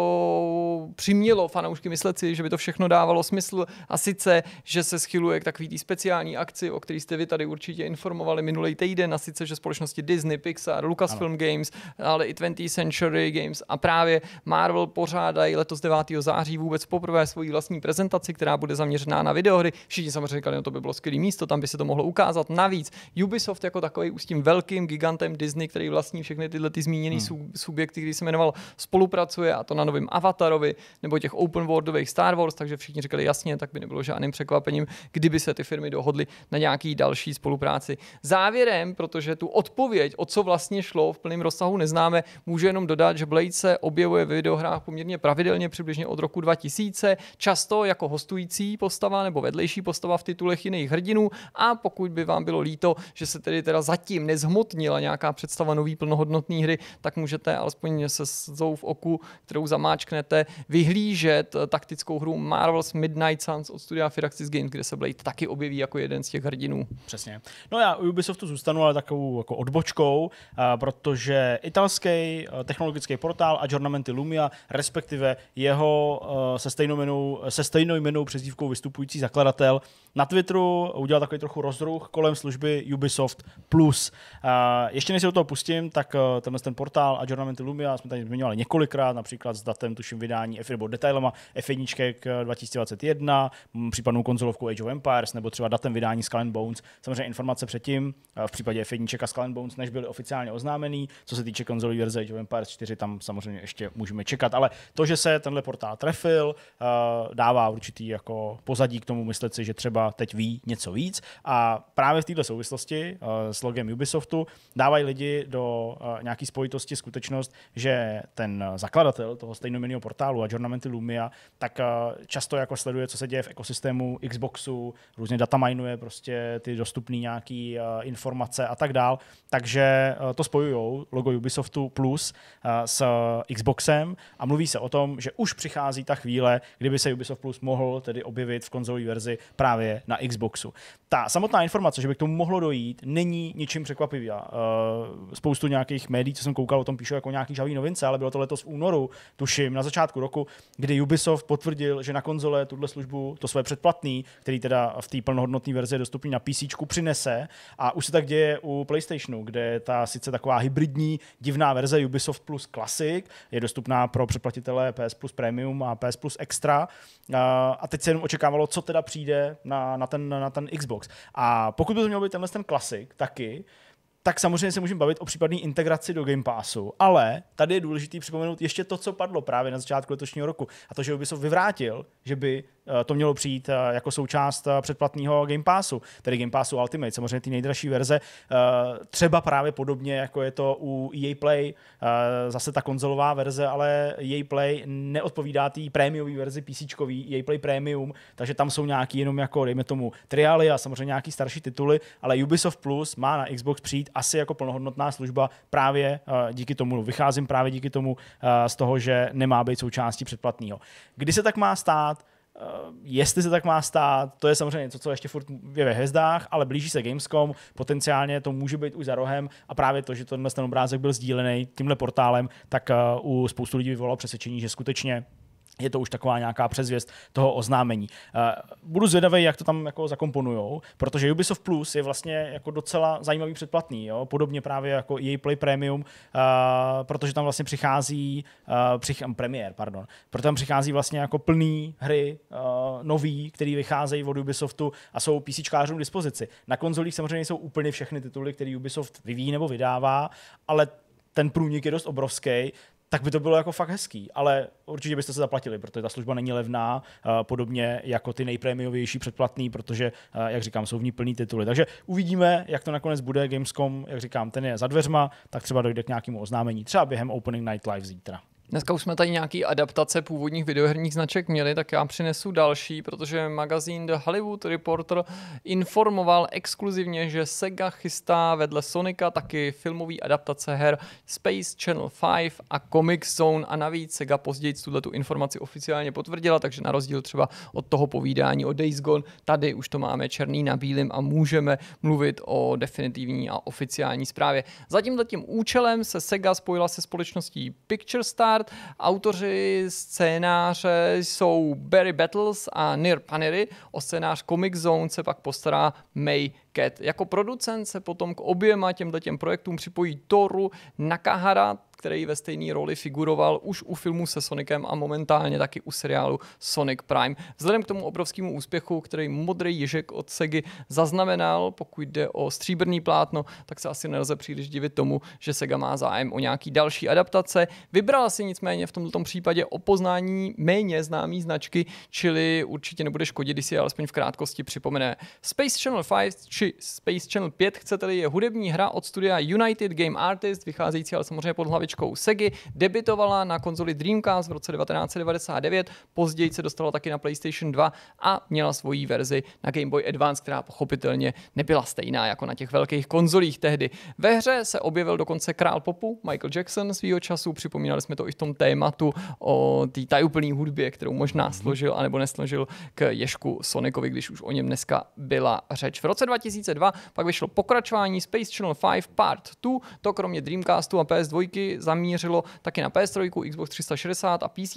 [SPEAKER 1] přimělo fanoušky myslet si, že by to všechno dávalo smysl a sice, že se schyluje k takový té speciální akci, o které jste vy tady určitě informovali minulý týden, a sice, že společnosti Disney, Pixar, Lucasfilm ano. Games pořádali i 20th Century Games a právě Marvel pořádají letos 9. září vůbec poprvé svoji vlastní prezentaci, která bude zaměřená na videohry. Všichni samozřejmě říkali, no to by bylo skvělé místo, tam by se to mohlo ukázat. Navíc Ubisoft jako takový už s tím velkým gigantem Disney, který vlastní všechny tyhle ty zmíněné hmm. subjekty, který se jmenoval, spolupracuje a to na novém Avatarovi nebo těch open worldových Star Wars, takže všichni říkali jasně, tak by nebylo žádným překvapením, kdyby se ty firmy dohodly na nějaký další spolupráci. Závěrem, protože tu odpověď, o co vlastně šlo v plném rozsahu, neznám, neznáme, můžu jenom dodat, že Blade se objevuje ve videohrách poměrně pravidelně, přibližně od roku 2000, často jako hostující postava nebo vedlejší postava v titulech jiných hrdinů a pokud by vám bylo líto, že se tedy teda zatím nezhmotnila nějaká představa nový plnohodnotný hry, tak můžete alespoň se zou v oku, kterou zamáčknete, vyhlížet taktickou hru Marvel's Midnight Suns od studia Firaxis Games, kde se Blade taky objeví jako jeden
[SPEAKER 2] z těch hrdinů. Přesně. No já u Ubisoftu zůstanu ale takovou jako odbočkou, protože i ta italský eh, technologický portál a Aggiornamenti Lumia, respektive jeho eh, se stejnou, jmenou, se stejnou jmenou přezdívkou vystupující zakladatel na Twitteru, udělal takový trochu rozruch kolem služby Ubisoft Plus. Ještě než se do toho pustím, tak eh, tenhle ten portál a Adjournamenty Lumia jsme tady zmiňovali několikrát, například s datem, tuším, vydání F, nebo detailama F1 k 2021, eh, případnou konzolovku Age of Empires, nebo třeba datem vydání Skull and Bones. Samozřejmě informace předtím, eh, v případě F1 a Skull and Bones, než byly oficiálně oznámený. Co se týče konzolí verze Age of Empires 4, tam samozřejmě ještě můžeme čekat. Ale to, že se tenhle portál trefil, dává určitý jako pozadí k tomu myslet si, že třeba teď ví něco víc. A právě v této souvislosti eh, s logem Ubisoftu dávají lidi do eh, nějaké spojitosti skutečnost, že ten eh, zakladatel toho stejnomenného portálu a Jornamenty Lumia, tak často jako sleduje, co se děje v ekosystému Xboxu, různě dataminuje prostě ty dostupné nějaké informace a tak dál. Takže to spojují logo Ubisoftu plus s Xboxem a mluví se o tom, že už přichází ta chvíle, kdyby se Ubisoft Plus mohl tedy objevit v konzolové verzi právě na Xboxu. Ta samotná informace, že by k tomu mohlo dojít, není ničím překvapivá. E, spoustu nějakých médií, co jsem koukal, o tom píšou jako nějaký žavý novince, ale bylo to letos v únoru, tuším, na začátku roku, kdy Ubisoft potvrdil, že na konzole tuhle službu, to své předplatný, který teda v té plnohodnotné verzi je dostupný na PC, přinese. A už se tak děje u PlayStationu, kde ta sice taková hybridní divná verze Ubisoft Plus Classic je dostupná pro předplatitele PS Plus Premium a PS Plus Extra. A teď se jenom očekávalo, co teda přijde na na, ten, na ten Xbox. A pokud by to měl být tenhle ten klasik taky, tak samozřejmě se můžeme bavit o případné integraci do Game Passu, ale tady je důležité připomenout ještě to, co padlo právě na začátku letošního roku, a to, že by se vyvrátil, že by Eh, to mělo přijít eh, jako součást eh, předplatného Game Passu, tedy Game Passu Ultimate, samozřejmě ty nejdražší verze, třeba právě podobně, jako je to u EA Play, zase ta konzolová verze, ale EA Play neodpovídá té prémiové verzi PC, EA Play Premium, takže tam jsou nějaký jenom jako, dejme tomu, triály a samozřejmě nějaký starší tituly, ale Ubisoft Plus má na Xbox přijít asi jako plnohodnotná služba právě díky tomu, no, vycházím právě díky tomu z toho, že nemá být součástí předplatného. Kdy se tak má stát? Eh, jestli se tak má stát, to je samozřejmě něco, co ještě furt je ve hvězdách, ale blíží se Gamescom, potenciálně to může být už za rohem a právě to, že tenhle ten obrázek byl sdílený tímhle portálem, tak eh, u spoustu lidí vyvolalo přesvědčení, že skutečně je to už taková nějaká přezvěst toho oznámení. Eh, budu zvědavý, jak to tam jako zakomponujou, protože Ubisoft Plus je vlastně jako docela zajímavý předplatný, jo? podobně právě jako její Play Premium, eh, protože tam vlastně přichází, eh, přich, premiér, pardon, protože tam přichází vlastně jako plný hry nový, které vycházejí od Ubisoftu a jsou PCčkářům k dispozici. Na konzolích samozřejmě jsou úplně všechny tituly, které Ubisoft vyvíjí nebo vydává, ale ten průnik je dost obrovský, tak by to bylo jako fakt hezký, ale určitě byste se zaplatili, protože ta služba není levná, eh, podobně jako ty nejprémiovější předplatný, protože, eh, jak říkám, jsou v ní plný tituly. Takže uvidíme, jak to nakonec bude. Gamescom, jak říkám, ten je za dveřma, tak třeba dojde k nějakému oznámení, třeba během Opening Night Live zítra. Dneska už jsme tady nějaký adaptace původních
[SPEAKER 1] videoherních značek měli, tak já přinesu další, protože magazín The Hollywood Reporter informoval exkluzivně, že Sega chystá vedle Sonika taky filmový adaptace her Space Channel 5 a Comic Zone a navíc Sega později tuto tu informaci oficiálně potvrdila, takže na rozdíl třeba od toho povídání o Days Gone, tady už to máme černý na bílém a můžeme mluvit o definitivní a oficiální zprávě. Za tímhle tím účelem se Sega spojila se společností Picture Star Richard. Autoři scénáře jsou Barry Battles a Nir Panery. O scénář Comic Zone se pak postará May Cat. Jako producent se potom k oběma těmto těm projektům připojí Toru Nakahara, který ve stejné roli figuroval už u filmu se Sonicem a momentálně taky u seriálu Sonic Prime. Vzhledem k tomu obrovskému úspěchu, který Modrý ježek od Segy zaznamenal, pokud jde o stříbrný plátno, tak se asi nelze příliš divit tomu, že Sega má zájem o nějaký další adaptace. Vybrala si nicméně v tomto případě o poznání méně známý značky, čili určitě nebude škodit, když si je alespoň v krátkosti připomene. Space Channel 5 či Space Channel 5, chcete-li, je hudební hra od studia United Game Artist, vycházející ale samozřejmě pod hlavičkou značkou Segi, debitovala na konzoli Dreamcast v roce 1999, později se dostala taky na PlayStation 2 a měla svoji verzi na Game Boy Advance, která pochopitelně nebyla stejná jako na těch velkých konzolích tehdy. Ve hře se objevil dokonce král popu Michael Jackson svýho času, připomínali jsme to i v tom tématu o té tajuplné hudbě, kterou možná mhm. složil anebo nesložil k Ješku Sonicovi, když už o něm dneska byla řeč. V roce 2002 pak vyšlo pokračování Space Channel 5 Part 2, to kromě Dreamcastu a PS2 zamířilo taky na PS3, Xbox 360 a PC.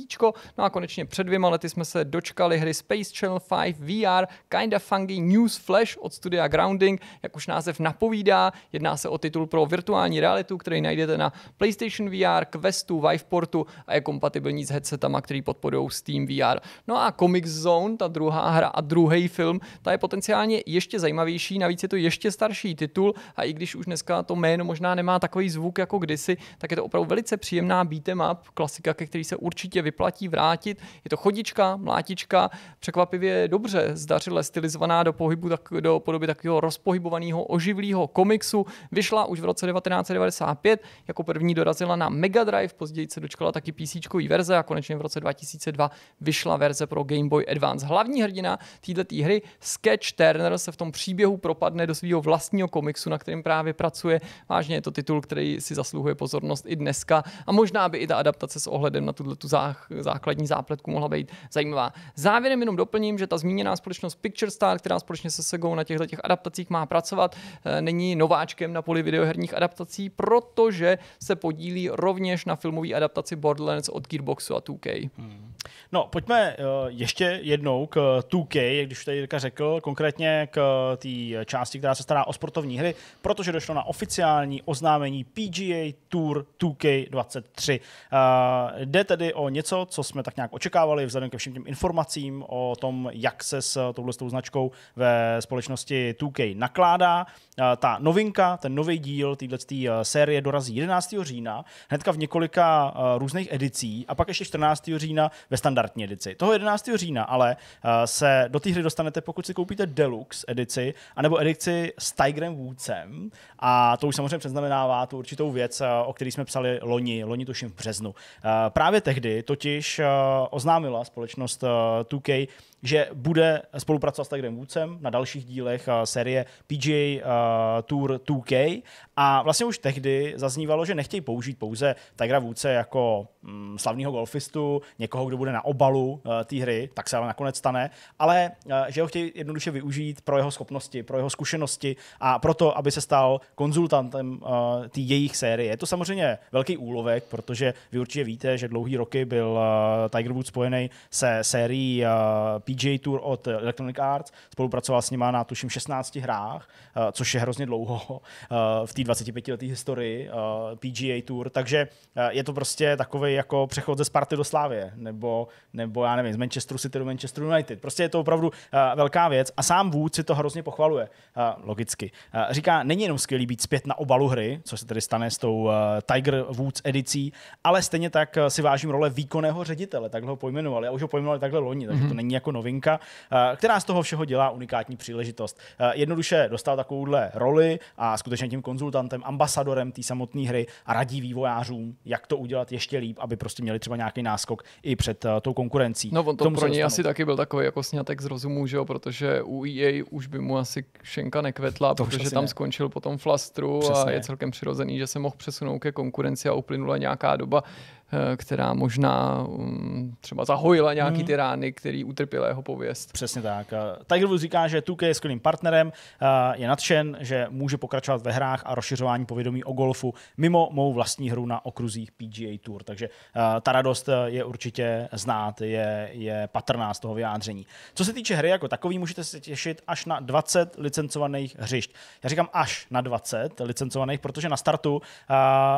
[SPEAKER 1] No a konečně před dvěma lety jsme se dočkali hry Space Channel 5 VR Kinda Fungi News Flash od studia Grounding. Jak už název napovídá, jedná se o titul pro virtuální realitu, který najdete na PlayStation VR, Questu, Viveportu a je kompatibilní s headsetama, který podporují Steam VR. No a Comic Zone, ta druhá hra a druhý film, ta je potenciálně ještě zajímavější, navíc je to ještě starší titul a i když už dneska to jméno možná nemá takový zvuk jako kdysi, tak je to opravdu velice příjemná beat'em up, klasika, ke který se určitě vyplatí vrátit. Je to chodička, mlátička, překvapivě dobře zdařile stylizovaná do, pohybu, tak, do podoby takového rozpohybovaného oživlého komiksu. Vyšla už v roce 1995, jako první dorazila na Mega Drive, později se dočkala taky PC verze a konečně v roce 2002 vyšla verze pro Game Boy Advance. Hlavní hrdina této hry, Sketch Turner, se v tom příběhu propadne do svého vlastního komiksu, na kterém právě pracuje. Vážně je to titul, který si zasluhuje pozornost i dneska a možná by i ta adaptace s ohledem na tuto základní zápletku mohla být zajímavá. Závěrem jenom doplním, že ta zmíněná společnost Picture Star, která společně se Segou na těchto těch adaptacích má pracovat, eh, není nováčkem na poli videoherních adaptací, protože se podílí rovněž na filmové adaptaci Borderlands od Gearboxu a 2K. Hmm.
[SPEAKER 2] No, pojďme eh, ještě jednou k 2K, jak když tady Jirka řekl, konkrétně k eh, té části, která se stará o sportovní hry, protože došlo na oficiální oznámení PGA Tour 2K23. Eh, jde tedy o něco, co jsme tak nějak očekávali vzhledem ke všem těm informacím o tom, jak se s touhle značkou ve společnosti 2K nakládá. Ta novinka, ten nový díl této série dorazí 11. října, hnedka v několika různých edicích a pak ještě 14. října ve standardní edici. Toho 11. října ale eh, se do té hry dostanete, pokud si koupíte Deluxe edici, anebo edici s Tigerem Woodsem. A to už samozřejmě předznamenává tu určitou věc, eh, o které jsme psali loni, loni tuším v březnu. Eh, právě tehdy totiž oznámila společnost 2K že bude spolupracovat s Tigerem Woodsem na dalších dílech eh, série PGA eh, Tour 2K a vlastně už tehdy zaznívalo, že nechtějí použít pouze Tigera Woodse jako mm, slavného golfistu, někoho, kdo bude na obalu eh, té hry, tak se ale nakonec stane, ale že ho chtějí jednoduše využít pro jeho schopnosti, pro jeho zkušenosti a proto, aby se stal konzultantem té jejich série. Je to samozřejmě velký úlovek, protože vy určitě víte, že dlouhý roky byl Tiger Woods spojený se sérií PJ Tour od eh, Electronic Arts, spolupracoval s nima na tuším 16 hrách, eh, což je hrozně dlouho eh, v té 25-leté historii PGA Tour, takže je to prostě takový jako přechod ze Sparty do Slávě, nebo, nebo já nevím, z Manchesteru City do Manchesteru United. Prostě je to opravdu velká věc a sám vůd si to hrozně pochvaluje, logicky. Říká, není jenom skvělý být zpět na obalu hry, co se tedy stane s tou Tiger Woods edicí, ale stejně tak si vážím role výkonného ředitele, takhle ho pojmenovali. Já už ho pojmenovali takhle loni, takže to mhm. není jako novinka, eh, která z toho všeho dělá unikátní příležitost. Eh, jednoduše dostal takovouhle roli a skutečně tím konzultantem, ambasadorem té samotné hry a radí vývojářům, jak to udělat ještě líp, aby prostě měli třeba nějaký náskok i před eh, tou konkurencí. No on to pro něj asi
[SPEAKER 1] taky byl takový jako snětek z rozumu, že jo, protože u EA už by mu asi šenka nekvetla, to protože tam ne. skončil potom flastru Přesně. a je celkem přirozený, že se mohl přesunout ke konkurenci a uplynula nějaká doba. Eh, která možná um, třeba zahojila nějaký hmm. ty
[SPEAKER 2] rány, který utrpěl jeho pověst. Přesně tak. Eh, Tiger Woods říká, že Tuke je skvělým partnerem, eh, je nadšen, že může pokračovat ve hrách a rozšiřování povědomí o golfu mimo mou vlastní hru na okruzích PGA Tour. Takže ta radost je určitě znát, je, je patrná z toho vyjádření. Co se týče hry jako takový, můžete se těšit až na 20 licencovaných hřišť. Já říkám až na 20 licencovaných, protože na startu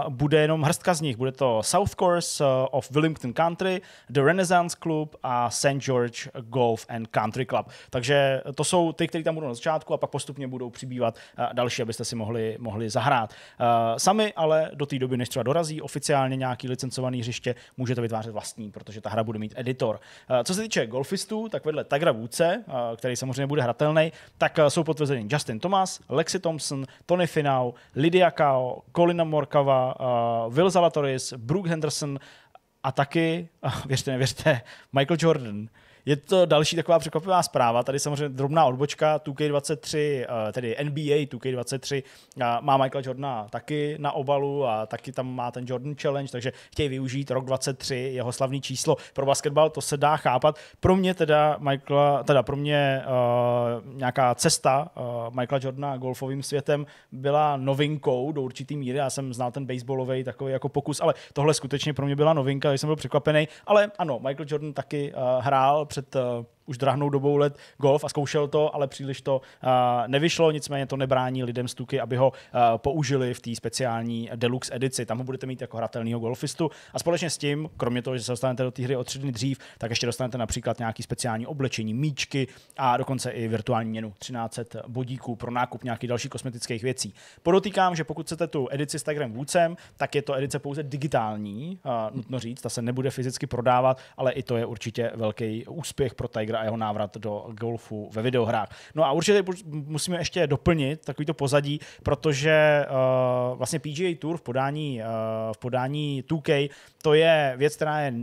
[SPEAKER 2] bude jenom hrstka z nich. Bude to South Course, Members eh, of Wilmington Country, The Renaissance Club a St. George Golf and Country Club. Takže to jsou ty, kteří tam budou na začátku a pak postupně budou přibývat eh, další, abyste si mohli, mohli zahrát. Eh, sami ale do té doby, než třeba dorazí oficiálně nějaký licencovaný hřiště, můžete vytvářet vlastní, protože ta hra bude mít editor. Co se týče golfistů, tak vedle Tagra Woodse, který samozřejmě bude hratelný, tak jsou potvrzeni Justin Thomas, Lexi Thompson, Tony Finau, Lydia Kao, Colina Morkava, Will Zalatoris, Brooke Henderson Johnson a taky, věřte, nevěřte, Michael Jordan je to další taková překvapivá zpráva. Tady samozřejmě drobná odbočka 2K23, eh, tedy NBA 2K23 má Michael Jordana taky na obalu a taky tam má ten Jordan Challenge, takže chtějí využít rok 23, jeho slavný číslo pro basketbal, to se dá chápat. Pro mě teda Michael, teda pro mě uh, nějaká cesta uh, Michaela Jordana golfovým světem byla novinkou do určitý míry. Já jsem znal ten baseballový takový jako pokus, ale tohle skutečně pro mě byla novinka, jsem byl překvapený. Ale ano, Michael Jordan taky uh, hrál před eh, už drahnou dobou let golf a zkoušel to, ale příliš to uh, nevyšlo, nicméně to nebrání lidem stuky, aby ho uh, použili v té speciální deluxe edici. Tam ho budete mít jako hratelného golfistu a společně s tím, kromě toho, že se dostanete do té hry o tři dny dřív, tak ještě dostanete například nějaký speciální oblečení, míčky a dokonce i virtuální měnu 13 bodíků pro nákup nějakých dalších kosmetických věcí. Podotýkám, že pokud chcete tu edici s Tigerem Woodsem, tak je to edice pouze digitální, uh, nutno říct, ta se nebude fyzicky prodávat, ale i to je určitě velký úspěch pro Tigra a jeho návrat do golfu ve videohrách. No a určitě musíme ještě doplnit takovýto pozadí, protože uh, vlastně PGA Tour v podání, uh, v podání 2K to je věc, která je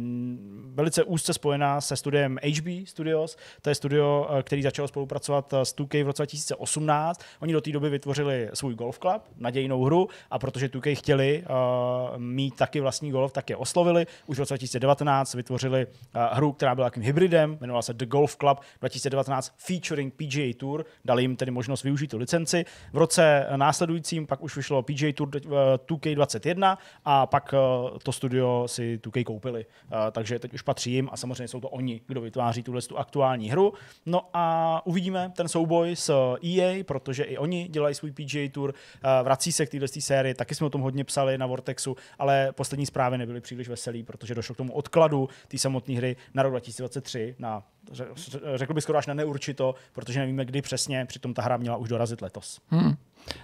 [SPEAKER 2] velice úzce spojená se studiem HB Studios. To je studio, eh, který začalo spolupracovat eh, s 2K v roce 2018. Oni do té doby vytvořili svůj golf club, nadějnou hru, a protože 2K chtěli uh, mít taky vlastní golf, tak je oslovili. Už v roce 2019 vytvořili uh, hru, která byla takovým hybridem, jmenovala se The Golf Club 2019 featuring PGA Tour. Dali jim tedy možnost využít tu licenci. V roce následujícím pak už vyšlo PGA Tour 2K21 a pak uh, to studio si Tukej koupili. Eh, takže teď už patří jim a samozřejmě jsou to oni, kdo vytváří tuhle tu aktuální hru. No a uvidíme ten souboj s EA, eh, e protože i oni dělají svůj PGA Tour, eh, vrací se k téhle sérii, taky jsme o tom hodně psali na Vortexu, ale poslední zprávy nebyly příliš veselý, protože došlo k tomu odkladu té samotné hry na rok 2023 na řekl bych skoro až na neurčito, protože nevíme, kdy přesně, přitom ta hra měla už dorazit letos. Hmm.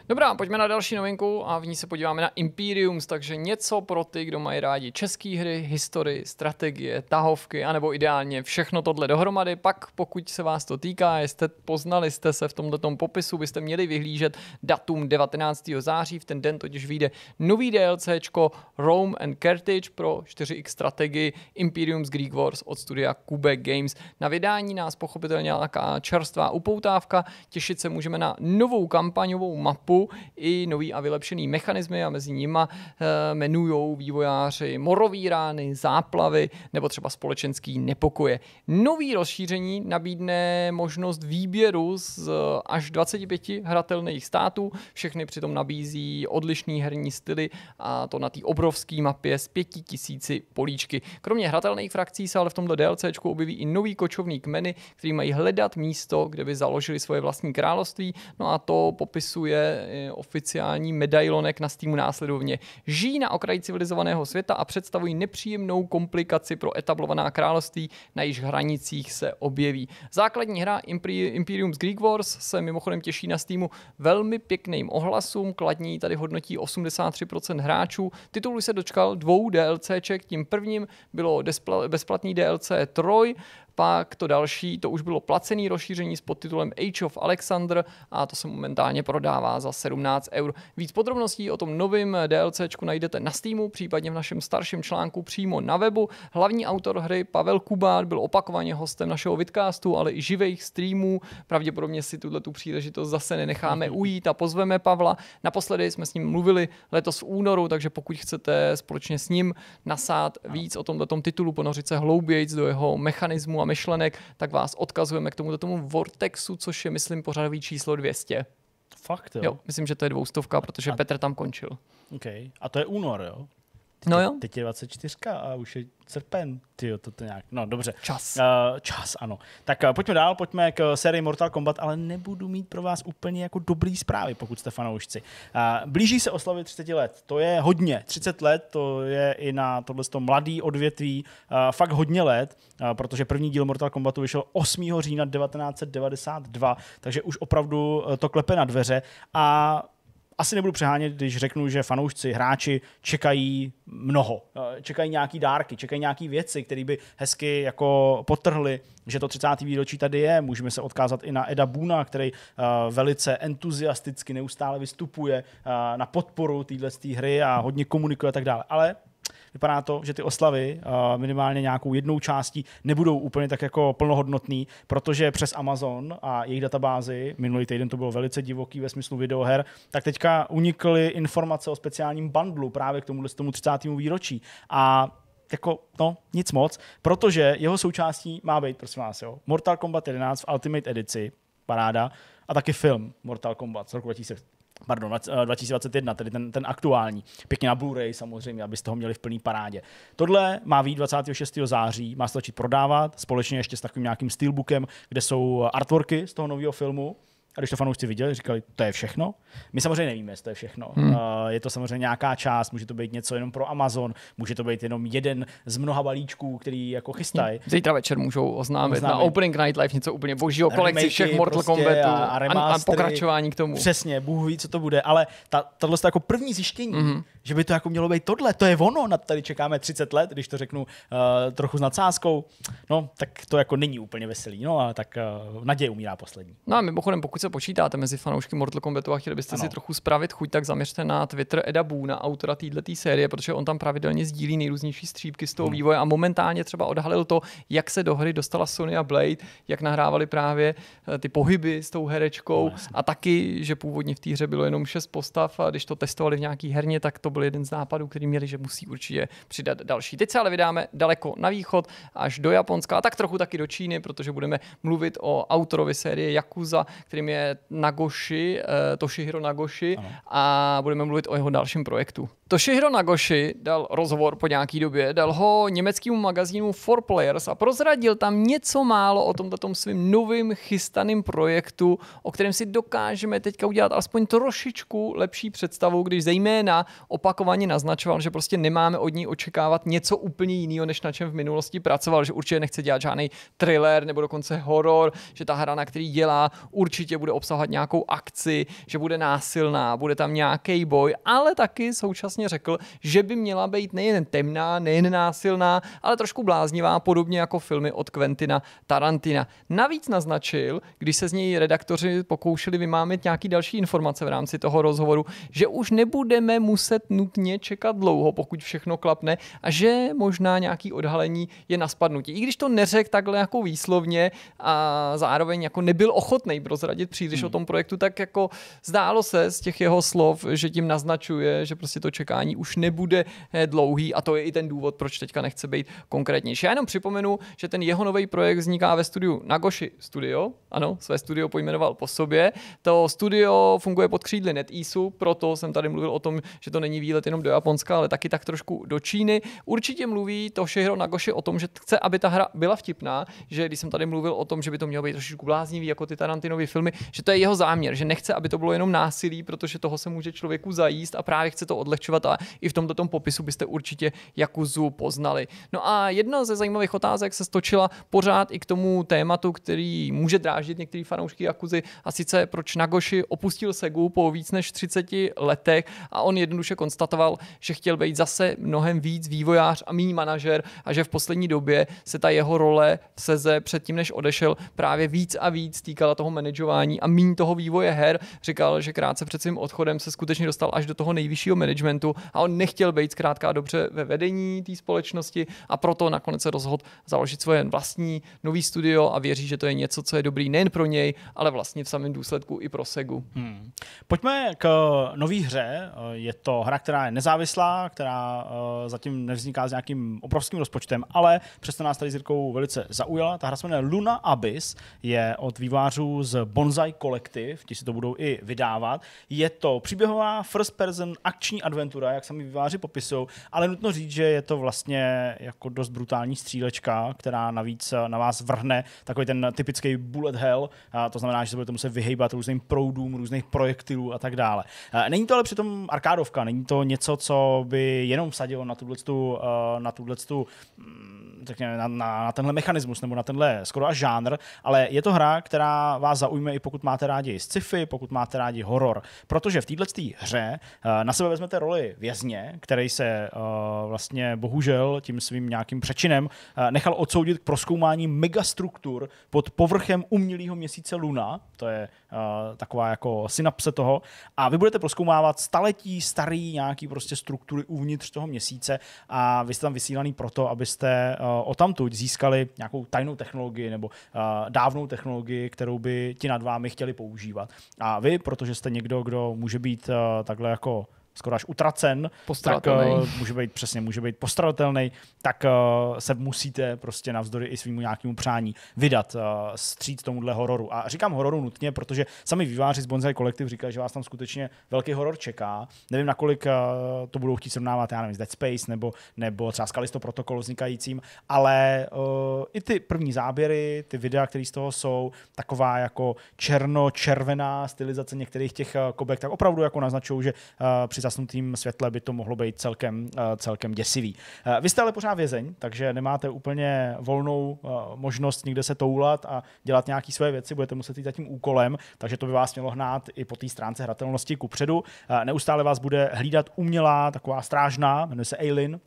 [SPEAKER 1] Dobrá, pojďme na další novinku a v ní se podíváme na Imperiums, takže něco pro ty, kdo mají rádi české hry, historii, strategie, tahovky, anebo ideálně všechno tohle dohromady. Pak, pokud se vás to týká, jste, poznali jste se v tomto popisu, byste měli vyhlížet datum 19. září, v ten den totiž vyjde nový DLCčko Rome and Carthage pro 4X strategii Imperiums Greek Wars od studia Cube Games. Na vydání nás pochopitelně nějaká čerstvá upoutávka, těšit se můžeme na novou kampaňovou mapu, přístupu i nový a vylepšený mechanismy a mezi nima jmenují eh, vývojáři morový rány, záplavy nebo třeba společenský nepokoje. Nový rozšíření nabídne možnost výběru z eh, až 25 hratelných států, všechny přitom nabízí odlišný herní styly a to na té obrovské mapě s 5000 políčky. Kromě hratelných frakcí se ale v tomto DLCčku objeví i nový kočovný kmeny, který mají hledat místo, kde by založili svoje vlastní království. No a to popisuje Eh, oficiální medailonek na Steamu následovně. Žijí na okraji civilizovaného světa a představují nepříjemnou komplikaci pro etablovaná království, na jejich hranicích se objeví. Základní hra z Greek Wars se mimochodem těší na Steamu velmi pěkným ohlasům, kladní tady hodnotí 83% hráčů. Titul se dočkal dvou DLCček, tím prvním bylo bezplatný DLC Troy, pak to další, to už bylo placený rozšíření s podtitulem Age of Alexander a to se momentálně prodává za 17 eur. Víc podrobností o tom novém DLCčku najdete na Steamu, případně v našem starším článku přímo na webu. Hlavní autor hry Pavel Kubát byl opakovaně hostem našeho vidcastu, ale i živých streamů. Pravděpodobně si tuto tu příležitost zase nenecháme ujít a pozveme Pavla. Naposledy jsme s ním mluvili letos v únoru, takže pokud chcete společně s ním nasát víc o tomto titulu, ponořit se hloubějíc do jeho mechanismu a myšlenek, tak vás odkazujeme k tomuto tomu Vortexu, což je, myslím, pořadový číslo 200.
[SPEAKER 2] Fakt, jo? jo myslím, že to je dvoustovka, protože a... Petr tam končil. Okay. A to je únor, jo? No jo. Teď je 24 a už je srpen. Ty to, to nějak. No dobře. Čas. Uh, čas, ano. Tak uh, pojďme dál, pojďme k eh, sérii Mortal Kombat, ale nebudu mít pro vás úplně jako dobrý zprávy, pokud jste fanoušci. Uh, blíží se oslavy 30 let. To je hodně. 30 let, to je i na tohle mladý odvětví uh, fakt hodně let, uh, protože první díl Mortal Kombatu vyšel 8. října 1992, takže už opravdu to klepe na dveře a asi nebudu přehánět, když řeknu, že fanoušci, hráči čekají mnoho. Eh, čekají nějaký dárky, čekají nějaké věci, které by hezky jako potrhly, že to 30. výročí tady je. Můžeme se odkázat i na Eda Buna, který eh, velice entuziasticky neustále vystupuje eh, na podporu téhle hry a hodně komunikuje a tak dále. Ale Vypadá to, že ty oslavy eh, minimálně nějakou jednou částí nebudou úplně tak jako plnohodnotný, protože přes Amazon a jejich databázy minulý týden to bylo velice divoký ve smyslu videoher, tak teďka unikly informace o speciálním bundlu právě k tomuhle tomu 30. výročí. A jako, no, nic moc, protože jeho součástí má být, prosím vás, jo, Mortal Kombat 11 v Ultimate edici, paráda, a taky film Mortal Kombat z roku 2000, pardon, 2021, eh, tedy ten, ten aktuální. Pěkně na Blu-ray samozřejmě, abyste ho měli v plný parádě. Tohle má být 26. září, má se začít prodávat, společně ještě s takovým nějakým steelbookem, kde jsou artworky z toho nového filmu. A když to fanoušci viděli, říkali, to je všechno. My samozřejmě nevíme, jestli to je všechno. Hmm. Je to samozřejmě nějaká část, může to být něco jenom pro Amazon, může to být jenom jeden z mnoha balíčků, který jako chystají. Hmm. Zítra
[SPEAKER 1] večer můžou oznámit, oznámit. na Opening Night Live něco úplně
[SPEAKER 2] božího, kolekci všech Mortal prostě Kombatů a, a, a, pokračování k tomu. Přesně, Bůh ví, co to bude, ale ta, je jako první zjištění, hmm že by to jako mělo být tohle, to je ono, na tady čekáme 30 let, když to řeknu uh, trochu s nadsázkou, no tak to jako není úplně veselý, no a tak uh, naděje umírá poslední.
[SPEAKER 1] No a mimochodem, pokud se počítáte mezi fanoušky Mortal Kombatu a chtěli byste ano. si trochu spravit chuť, tak zaměřte na Twitter Eda Boona, autora této série, protože on tam pravidelně sdílí nejrůznější střípky z toho hmm. vývoje a momentálně třeba odhalil to, jak se do hry dostala Sonya Blade, jak nahrávali právě eh, ty pohyby s tou herečkou no, a taky, že původně v té hře bylo jenom šest postav a když to testovali v nějaký herně, tak to byl jeden z nápadů, který měli, že musí určitě přidat další. Teď se ale vydáme daleko na východ, až do Japonska a tak trochu taky do Číny, protože budeme mluvit o autorovi série Yakuza, kterým je Nagoshi, eh, Toshihiro Nagoshi ano. a budeme mluvit o jeho dalším projektu. Toshihiro Nagoshi dal rozhovor po nějaký době, dal ho německému magazínu Four Players a prozradil tam něco málo o tomto svým novým chystaným projektu, o kterém si dokážeme teďka udělat aspoň trošičku lepší představu, když zejména opakovaně naznačoval, že prostě nemáme od ní očekávat něco úplně jiného, než na čem v minulosti pracoval, že určitě nechce dělat žádný thriller nebo dokonce horor, že ta hra, na který dělá, určitě bude obsahovat nějakou akci, že bude násilná, bude tam nějaký boj, ale taky současně jasně řekl, že by měla být nejen temná, nejen násilná, ale trošku bláznivá, podobně jako filmy od Quentina Tarantina. Navíc naznačil, když se z něj redaktoři pokoušeli vymámit nějaký další informace v rámci toho rozhovoru, že už nebudeme muset nutně čekat dlouho, pokud všechno klapne, a že možná nějaký odhalení je na spadnutí. I když to neřekl takhle jako výslovně a zároveň jako nebyl ochotný prozradit příliš hmm. o tom projektu, tak jako zdálo se z těch jeho slov, že tím naznačuje, že prostě to čeká čekání už nebude eh, dlouhý a to je i ten důvod, proč teďka nechce být konkrétnější. Já jenom připomenu, že ten jeho nový projekt vzniká ve studiu Nagoshi Studio, ano, své studio pojmenoval po sobě. To studio funguje pod křídly NetEase, proto jsem tady mluvil o tom, že to není výlet jenom do Japonska, ale taky tak trošku do Číny. Určitě mluví to Shihiro Nagoshi o tom, že chce, aby ta hra byla vtipná, že když jsem tady mluvil o tom, že by to mělo být trošičku bláznivý, jako ty Tarantinovy filmy, že to je jeho záměr, že nechce, aby to bylo jenom násilí, protože toho se může člověku zajíst a právě chce to odlehčovat pokračovat i v tomto tom popisu byste určitě Jakuzu poznali. No a jedna ze zajímavých otázek se stočila pořád i k tomu tématu, který může dráždit některý fanoušky Jakuzy a sice proč Nagoshi opustil Segu po víc než 30 letech a on jednoduše konstatoval, že chtěl být zase mnohem víc vývojář a méně manažer a že v poslední době se ta jeho role v Seze předtím, než odešel, právě víc a víc týkala toho manažování a méně toho vývoje her. Říkal, že krátce před svým odchodem se skutečně dostal až do toho nejvyššího managementu managementu a on nechtěl být zkrátka dobře ve vedení té společnosti a proto nakonec se rozhodl založit svoje vlastní nový studio a věří, že to je něco, co je dobrý nejen pro něj, ale vlastně v samém důsledku i pro Segu.
[SPEAKER 2] Hmm. Pojďme k eh, nové hře. Eh, je to hra, která je nezávislá, která eh, zatím nevzniká s nějakým obrovským rozpočtem, ale přesto nás tady s Jirkou velice zaujala. Ta hra se jmenuje Luna Abyss, je od vývářů z Bonsai Collective, ti si to budou i vydávat. Je to příběhová first person akční adventura agentura, jak sami výváři popisou, ale nutno říct, že je to vlastně jako dost brutální střílečka, která navíc eh, na vás vrhne takový ten typický bullet hell, a to znamená, že se budete muset vyhejbat různým proudům, různých projektilů a tak dále. Eh, není to ale přitom arkádovka, není to něco, co by jenom sadilo na tuhle eh, na tuhle mm, řekněme, na, na, na tenhle mechanismus nebo na tenhle skoro až žánr, ale je to hra, která vás zaujme i pokud máte rádi sci-fi, pokud máte rádi horor, protože v této hře eh, na sebe vezmete roli vězně, který se eh, vlastně bohužel tím svým nějakým přečinem eh, nechal odsoudit k proskoumání megastruktur pod povrchem umělého měsíce Luna, to je taková jako synapse toho, a vy budete proskoumávat staletí starý nějaký prostě struktury uvnitř toho měsíce a vy jste tam vysílaný proto, abyste Eh, odtamtud získali nějakou tajnou technologii nebo eh, dávnou technologii, kterou by ti nad vámi chtěli používat. A vy, protože jste někdo, kdo může být eh, takhle jako skoro až utracen, tak uh, může být přesně, může být postradatelný, tak uh, se musíte prostě navzdory i svýmu nějakému přání vydat uh, stříc tomuhle hororu. A říkám hororu nutně, protože sami výváři z Bonzai Collective říkají, že vás tam skutečně velký horor čeká. Nevím, nakolik uh, to budou chtít srovnávat, já nevím, z Dead Space nebo, nebo třeba Skalisto Kalisto protokolu vznikajícím, ale uh, i ty první záběry, ty videa, které z toho jsou, taková jako černo-červená stylizace některých těch uh, kobek, tak opravdu jako naznačují, že uh, při zasnutým světle by to mohlo být celkem, eh, celkem děsivý. Eh, vy jste ale pořád vězeň, takže nemáte úplně volnou eh, možnost někde se toulat a dělat nějaké své věci, budete muset jít za tím úkolem, takže to by vás mělo hnát i po té stránce hratelnosti kupředu. Neustále vás bude hlídat umělá, taková strážná, jmenuje se Eileen,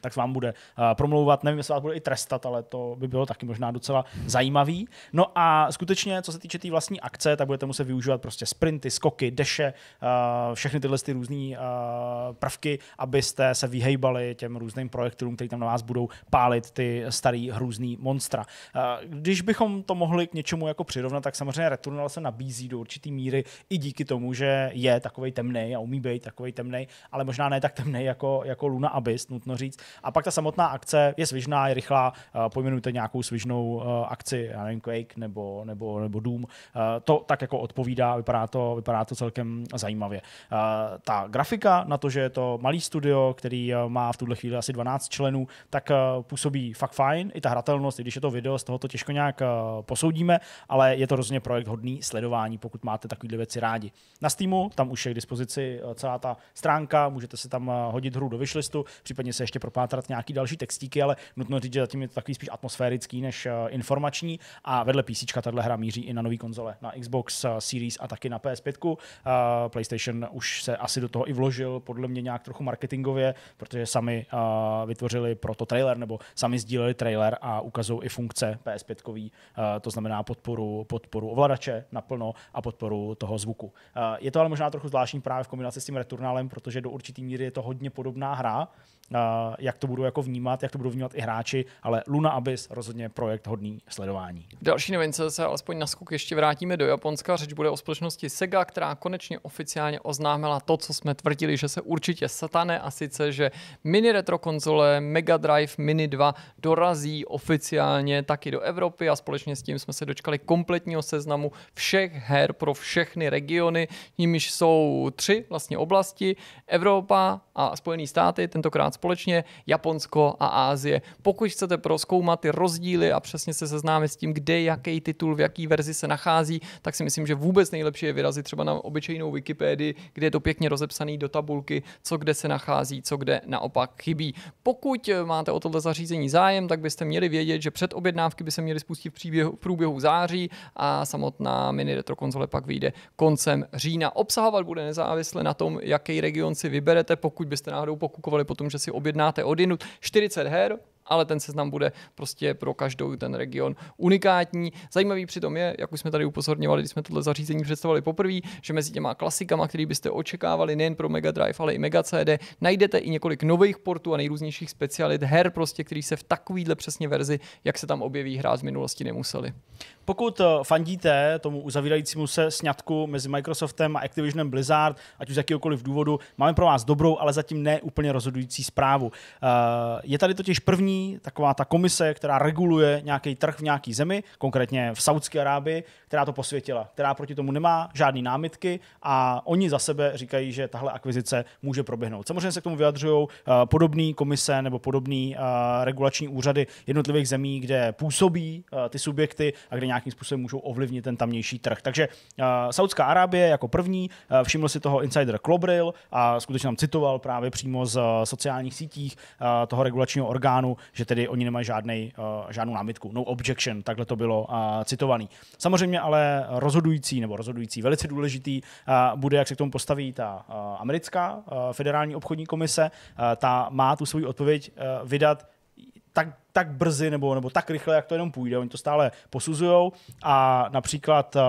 [SPEAKER 2] tak vám bude eh, promlouvat. Nevím, jestli vás bude i trestat, ale to by bylo taky možná docela zajímavý. No a skutečně, co se týče té tý vlastní akce, tak budete muset využívat prostě sprinty, skoky, deše, eh, všechny tyhle ty různé eh, prvky, abyste se vyhejbali těm různým projektům, který tam na vás budou pálit ty starý hrůzný monstra. Když bychom to mohli k něčemu jako přirovnat, tak samozřejmě Returnal se nabízí do určitý míry i díky tomu, že je takový temný a umí být takový temný, ale možná ne tak temný jako, jako Luna Abyss, nutno říct. A pak ta samotná akce je svižná, je rychlá, eh, pojmenujte nějakou svižnou eh, akci, já nevím, Quake nebo, nebo, nebo Doom. Eh, to tak jako odpovídá, vypadá to, vypadá to celkem zajímavě. Ta grafika na to, že je to malý studio, který má v tuhle chvíli asi 12 členů, tak působí fakt fajn. I ta hratelnost, i když je to video, z toho to těžko nějak posoudíme, ale je to rozhodně projekt hodný sledování, pokud máte takovýhle věci rádi. Na Steamu tam už je k dispozici celá ta stránka, můžete si tam hodit hru do vyšlistu, případně se ještě pro vypátrat nějaký další textíky, ale nutno říct, že zatím je to takový spíš atmosférický než eh, informační a vedle PC tahle hra míří i na nový konzole, na Xbox eh, Series a taky na PS5. Eh, PlayStation už se asi do toho i vložil, podle mě nějak trochu marketingově, protože sami vytvořili proto trailer, nebo sami sdíleli trailer a ukazují i funkce PS5, to znamená podporu, podporu ovladače naplno a podporu toho zvuku. Je to ale možná trochu zvláštní právě v kombinaci s tím returnálem, protože do určitý míry je to hodně podobná hra, Eh, jak to budou jako vnímat, jak to budou vnímat i hráči, ale Luna Abyss rozhodně projekt hodný sledování.
[SPEAKER 1] Další novince se alespoň na skok ještě vrátíme do Japonska. Řeč bude o společnosti Sega, která konečně oficiálně oznámila to, co jsme tvrdili, že se určitě satane a sice, že mini retro konzole Mega Drive Mini 2 dorazí oficiálně taky do Evropy a společně s tím jsme se dočkali kompletního seznamu všech her pro všechny regiony, nimiž jsou tři vlastně oblasti, Evropa a Spojené státy, tentokrát společně Japonsko a Ázie. Pokud chcete proskoumat ty rozdíly a přesně se seznámit s tím, kde jaký titul, v jaký verzi se nachází, tak si myslím, že vůbec nejlepší je vyrazit třeba na obyčejnou Wikipedii, kde je to pěkně rozepsaný do tabulky, co kde se nachází, co kde naopak chybí. Pokud máte o tohle zařízení zájem, tak byste měli vědět, že předobjednávky by se měly spustit v, příběhu, v průběhu září a samotná mini retro konzole pak vyjde koncem října. Obsahovat bude nezávisle na tom, jaký region si vyberete, pokud byste náhodou pokukovali potom, že si si objednáte odinut 40 her, ale ten seznam bude prostě pro každou ten region unikátní. Zajímavý přitom je, jak už jsme tady upozorňovali, když jsme tohle zařízení představovali poprvé, že mezi těma klasikama, který byste očekávali nejen pro Mega Drive, ale i Mega CD, najdete i několik nových portů a nejrůznějších specialit her, prostě, který se v takovýhle přesně verzi, jak se tam objeví, hrát z minulosti nemuseli.
[SPEAKER 2] Pokud eh, fandíte tomu uzavírajícímu se sňatku mezi Microsoftem a Activisionem Blizzard, ať už z jakýkoliv důvodu, máme pro vás dobrou, ale zatím ne úplně rozhodující zprávu. Eh, je tady totiž první taková ta komise, která reguluje nějaký trh v nějaké zemi, konkrétně v Saudské Arábii, která to posvětila, která proti tomu nemá žádné námitky a oni za sebe říkají, že tahle akvizice může proběhnout. Samozřejmě se k tomu vyjadřují eh, podobné komise nebo podobné eh, regulační úřady jednotlivých zemí, kde působí eh, ty subjekty a kde nějakým způsobem můžou ovlivnit ten tamnější trh. Takže Saudská Arábie jako první všiml si toho insider Clobril a skutečně nám citoval právě přímo z sociálních sítích toho regulačního orgánu, že tedy oni nemají žádnej, eh, žádnou námitku. No objection, takhle to bylo citovaný. Samozřejmě ale rozhodující nebo rozhodující, velice důležitý eh, bude, jak se k tomu postaví ta eh, americká federální obchodní komise. Ta má tu svou odpověď vydat tak tak brzy nebo, nebo tak rychle, jak to jenom půjde. Oni to stále posuzují a například uh,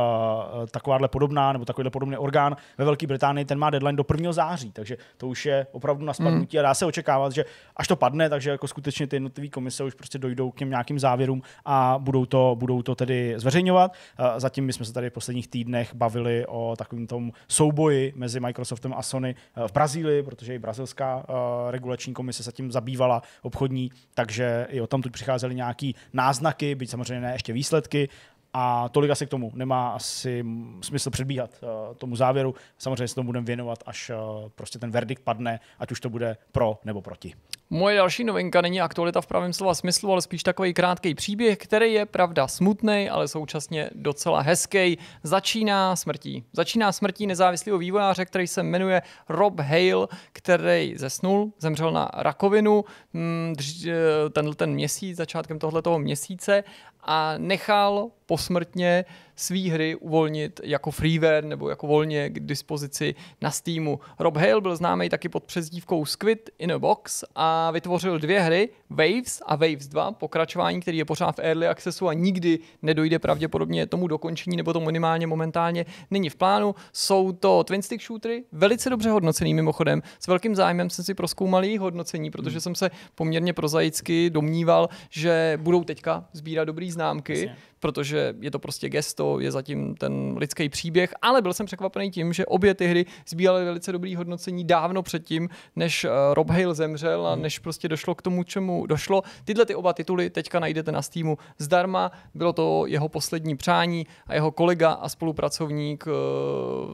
[SPEAKER 2] takováhle podobná nebo takovýhle podobný orgán ve Velké Británii, ten má deadline do 1. září, takže to už je opravdu na spadnutí mm. a dá se očekávat, že až to padne, takže jako skutečně ty jednotlivé komise už prostě dojdou k těm nějakým závěrům a budou to, budou to tedy zveřejňovat. Uh, zatím my jsme se tady v posledních týdnech bavili o takovém tom souboji mezi Microsoftem a Sony eh, v Brazílii, protože i brazilská uh, regulační komise se tím zabývala obchodní, takže i o tam tu přicházely nějaký náznaky, byť samozřejmě ne ještě výsledky, a tolik asi k tomu nemá asi smysl předbíhat uh, tomu závěru. Samozřejmě se tomu budeme věnovat, až uh, prostě ten verdikt padne, ať už to bude pro nebo proti.
[SPEAKER 1] Moje další novinka není aktualita v pravém slova smyslu, ale spíš takový krátký příběh, který je pravda smutný, ale současně docela hezký. Začíná smrtí. Začíná smrtí nezávislého vývojáře, který se jmenuje Rob Hale, který zesnul, zemřel na rakovinu mm, eh, tenhle ten měsíc, začátkem tohoto měsíce a nechal posmrtně svý hry uvolnit jako freeware nebo jako volně k dispozici na Steamu. Rob Hale byl známý taky pod přezdívkou Squid in a Box a vytvořil dvě hry, Waves a Waves 2, pokračování, který je pořád v early accessu a nikdy nedojde pravděpodobně tomu dokončení nebo to minimálně momentálně není v plánu. Jsou to twin stick shootery, velice dobře hodnocený mimochodem. S velkým zájmem jsem si proskoumal jejich hodnocení, protože hmm. jsem se poměrně prozaicky domníval, že budou teďka sbírat dobrý známky, protože je to prostě gesto, je zatím ten lidský příběh, ale byl jsem překvapený tím, že obě ty hry sbíraly velice dobrý hodnocení dávno předtím, než eh, Rob Hale zemřel a mhm. než prostě došlo k tomu, čemu došlo. Tyhle ty oba tituly teďka najdete na Steamu zdarma, bylo to jeho poslední přání a jeho kolega a spolupracovník eh,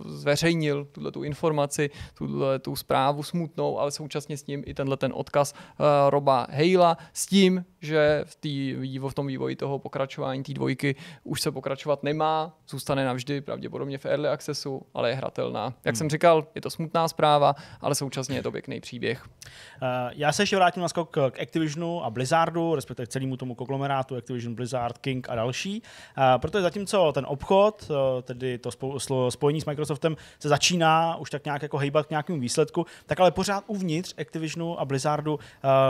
[SPEAKER 1] zveřejnil tuhle tu informaci, tuhle tu zprávu smutnou, ale současně s ním i tenhle ten odkaz eh, Roba Halea s tím, že v, tý, v tom vývoji toho pokračování té dvojky dvojky už se pokračovat nemá, zůstane navždy pravděpodobně v early accessu, ale je hratelná. Jak hmm. jsem
[SPEAKER 2] říkal, je to smutná zpráva, ale současně je to pěkný příběh. Uh, já se ještě vrátím na skok k Activisionu a Blizzardu, respektive k celému tomu konglomerátu Activision, Blizzard, King a další, uh, protože zatímco ten obchod, uh, tedy to spojení s Microsoftem, se začíná už tak nějak jako hejbat k nějakému výsledku, tak ale pořád uvnitř Activisionu a Blizzardu uh,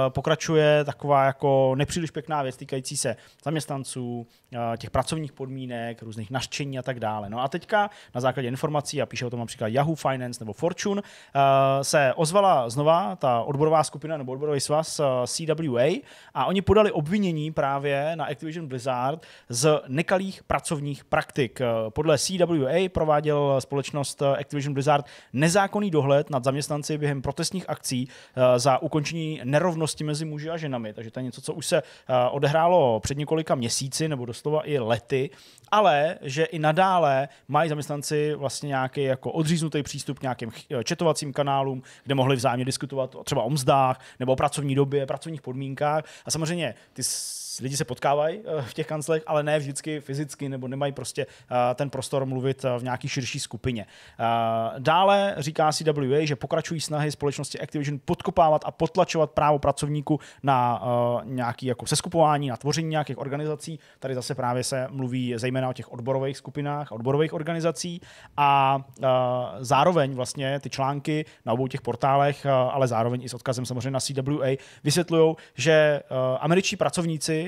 [SPEAKER 2] pokračuje taková jako nepříliš pěkná věc týkající se zaměstnanců, Eh, těch pracovních podmínek, různých naštění a tak dále. No a teďka na základě informací, a píše o tom například Yahoo Finance nebo Fortune, eh, se ozvala znova ta odborová skupina nebo odborový svaz eh, CWA a oni podali obvinění právě na Activision Blizzard z nekalých pracovních praktik. Podle CWA prováděl společnost Activision Blizzard nezákonný dohled nad zaměstnanci během protestních akcí za ukončení nerovnosti mezi muži a ženami. Takže to je něco, co už se odehrálo před několika měsíci nebo dost doslova i lety, ale že i nadále mají zaměstnanci vlastně nějaký jako odříznutý přístup k nějakým eh, četovacím kanálům, kde mohli vzájemně diskutovat třeba o mzdách nebo o pracovní době, pracovních podmínkách. A samozřejmě ty lidi se potkávají eh, v těch kanclech, ale ne vždycky fyzicky nebo nemají prostě eh, ten prostor mluvit eh, v nějaký širší skupině. Dále říká CWA, že pokračují snahy společnosti Activision podkopávat a potlačovat právo pracovníků na nějaký jako seskupování, na tvoření nějakých organizací. Tady zase právě se mluví zejména o těch odborových skupinách, odborových organizací a zároveň vlastně ty články na obou těch portálech, ale zároveň i s odkazem samozřejmě na CWA, vysvětlují, že američtí pracovníci